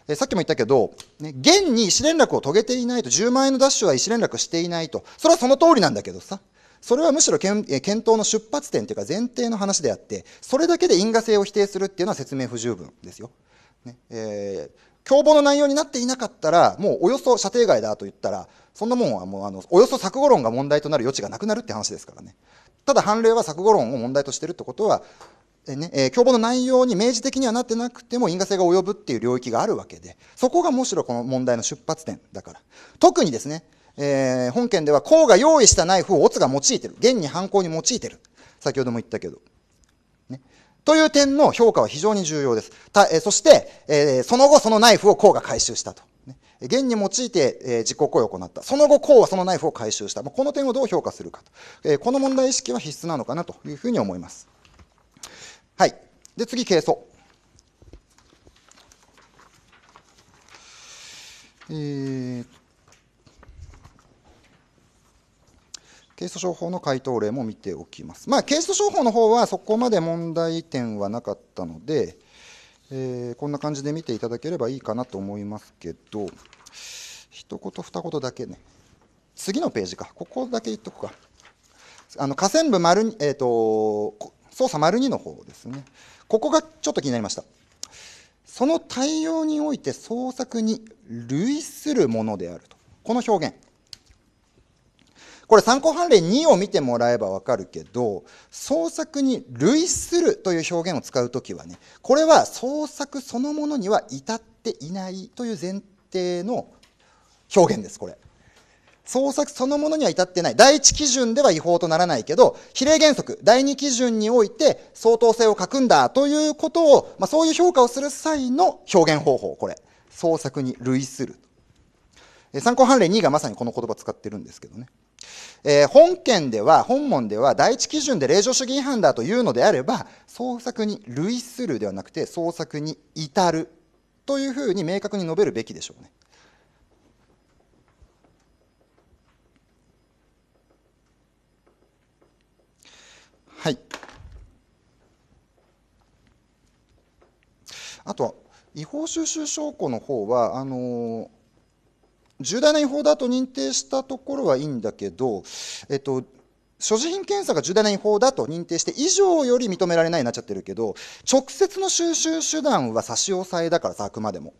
えさっきも言ったけど、ね、現に意思連絡を遂げていないと、10万円のダッシュは意思連絡していないと。それはその通りなんだけどさ。それはむしろ検討の出発点というか前提の話であってそれだけで因果性を否定するっていうのは説明不十分ですよ。ねえー、共謀の内容になっていなかったらもうおよそ射程外だと言ったらそんなもんはもうあのおよそ錯誤論が問題となる余地がなくなるって話ですからね。ただ判例は錯誤論を問題としてるってことはね、えー、共謀の内容に明示的にはなってなくても因果性が及ぶっていう領域があるわけで、そこがむしろこの問題の出発点だから。特にですね、えー、本件では甲が用意したナイフを乙が用いてる。現に犯行に用いてる。先ほども言ったけど。ね。という点の評価は非常に重要です。たえー、そして、えー、その後そのナイフを甲が回収したと。ね、現に用いて、えー、実行行為を行った。その後、甲はそのナイフを回収した。まあ、この点をどう評価するかと、えー、この問題意識は必須なのかなというふうに思います。はい。で、次、係争。えー、ケースト商法の回答例も見ておきます。まあ、ケイスト商法の方はそこまで問題点はなかったので、えー、こんな感じで見ていただければいいかなと思いますけど、一言二言だけね。次のページか。ここだけ言っとくか。あの、河川部丸、えっ、ー、と、操作丸2の方ですね。ここがちょっと気になりました。その対応において捜索に類するものであると。この表現。これ参考判例2を見てもらえばわかるけど、創作に類するという表現を使うときはね、これは創作そのものには至っていないという前提の表現です、これ。創作そのものには至ってない。第一基準では違法とならないけど、比例原則、第二基準において相当性を書くんだということを、まあ、そういう評価をする際の表現方法、これ。創作に類する。参考判例2がまさにこの言葉使ってるんですけどね。えー、本件では本門では第一基準で令状主義違反だというのであれば捜索に類するではなくて捜索に至るというふうに明確に述べるべきでしょうね。はい、あとは違法収集証拠の方はあのー重大な違法だと認定したところはいいんだけど、えっと、所持品検査が重大な違法だと認定して以上より認められないになっちゃってるけど直接の収集手段は差し押さえだからさあくまでも、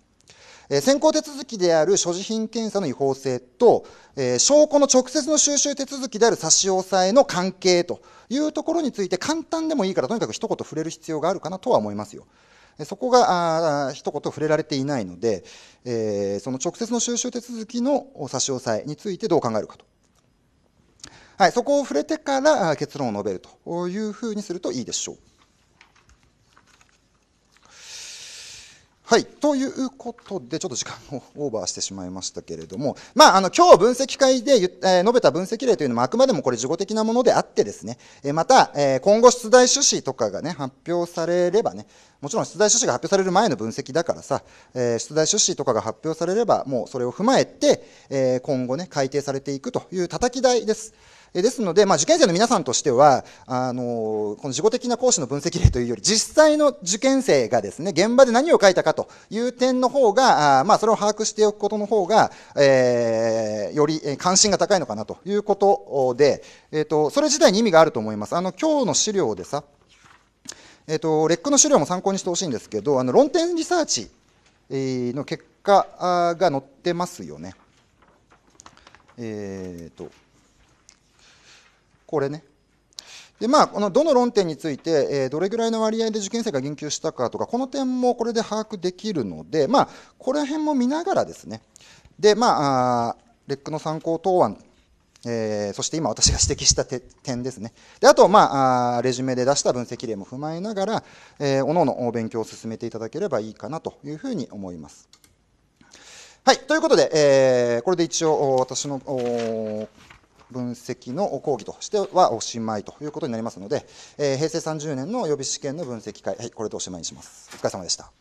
えー、先行手続きである所持品検査の違法性と、えー、証拠の直接の収集手続きである差し押さえの関係というところについて簡単でもいいからとにかく一言触れる必要があるかなとは思いますよ。そこが一言触れられていないので、えー、その直接の収集手続きの差し押さえについてどう考えるかと。はい、そこを触れてから結論を述べるというふうにするといいでしょう。はい。ということで、ちょっと時間をオーバーしてしまいましたけれども、まあ、あの、今日分析会で、えー、述べた分析例というのもあくまでもこれ、事後的なものであってですね、えー、また、えー、今後出題趣旨とかがね、発表されればね、もちろん出題趣旨が発表される前の分析だからさ、えー、出題趣旨とかが発表されれば、もうそれを踏まえて、えー、今後ね、改定されていくという叩き台です。ですので、まあ、受験生の皆さんとしては、あの、この事後的な講師の分析例というより、実際の受験生がですね、現場で何を書いたかという点の方が、あまあ、それを把握しておくことの方が、えー、より関心が高いのかなということで、えっ、ー、と、それ自体に意味があると思います。あの、今日の資料でさ、えっ、ー、と、レックの資料も参考にしてほしいんですけど、あの、論点リサーチの結果が載ってますよね。えっ、ー、と、これね。でまあ、このどの論点について、えー、どれぐらいの割合で受験生が言及したかとか、この点もこれで把握できるので、まあ、この辺も見ながらですね、で、まあ、あレックの参考答案、えー、そして今私が指摘した点ですね。で、あと、まあ、あレジュメで出した分析例も踏まえながら、えー、おのお勉強を進めていただければいいかなというふうに思います。はい、ということで、えー、これで一応私の分析の講義としてはおしまいということになりますので、えー、平成30年の予備試験の分析会、はい、これでおしまいにします。お疲れ様でした。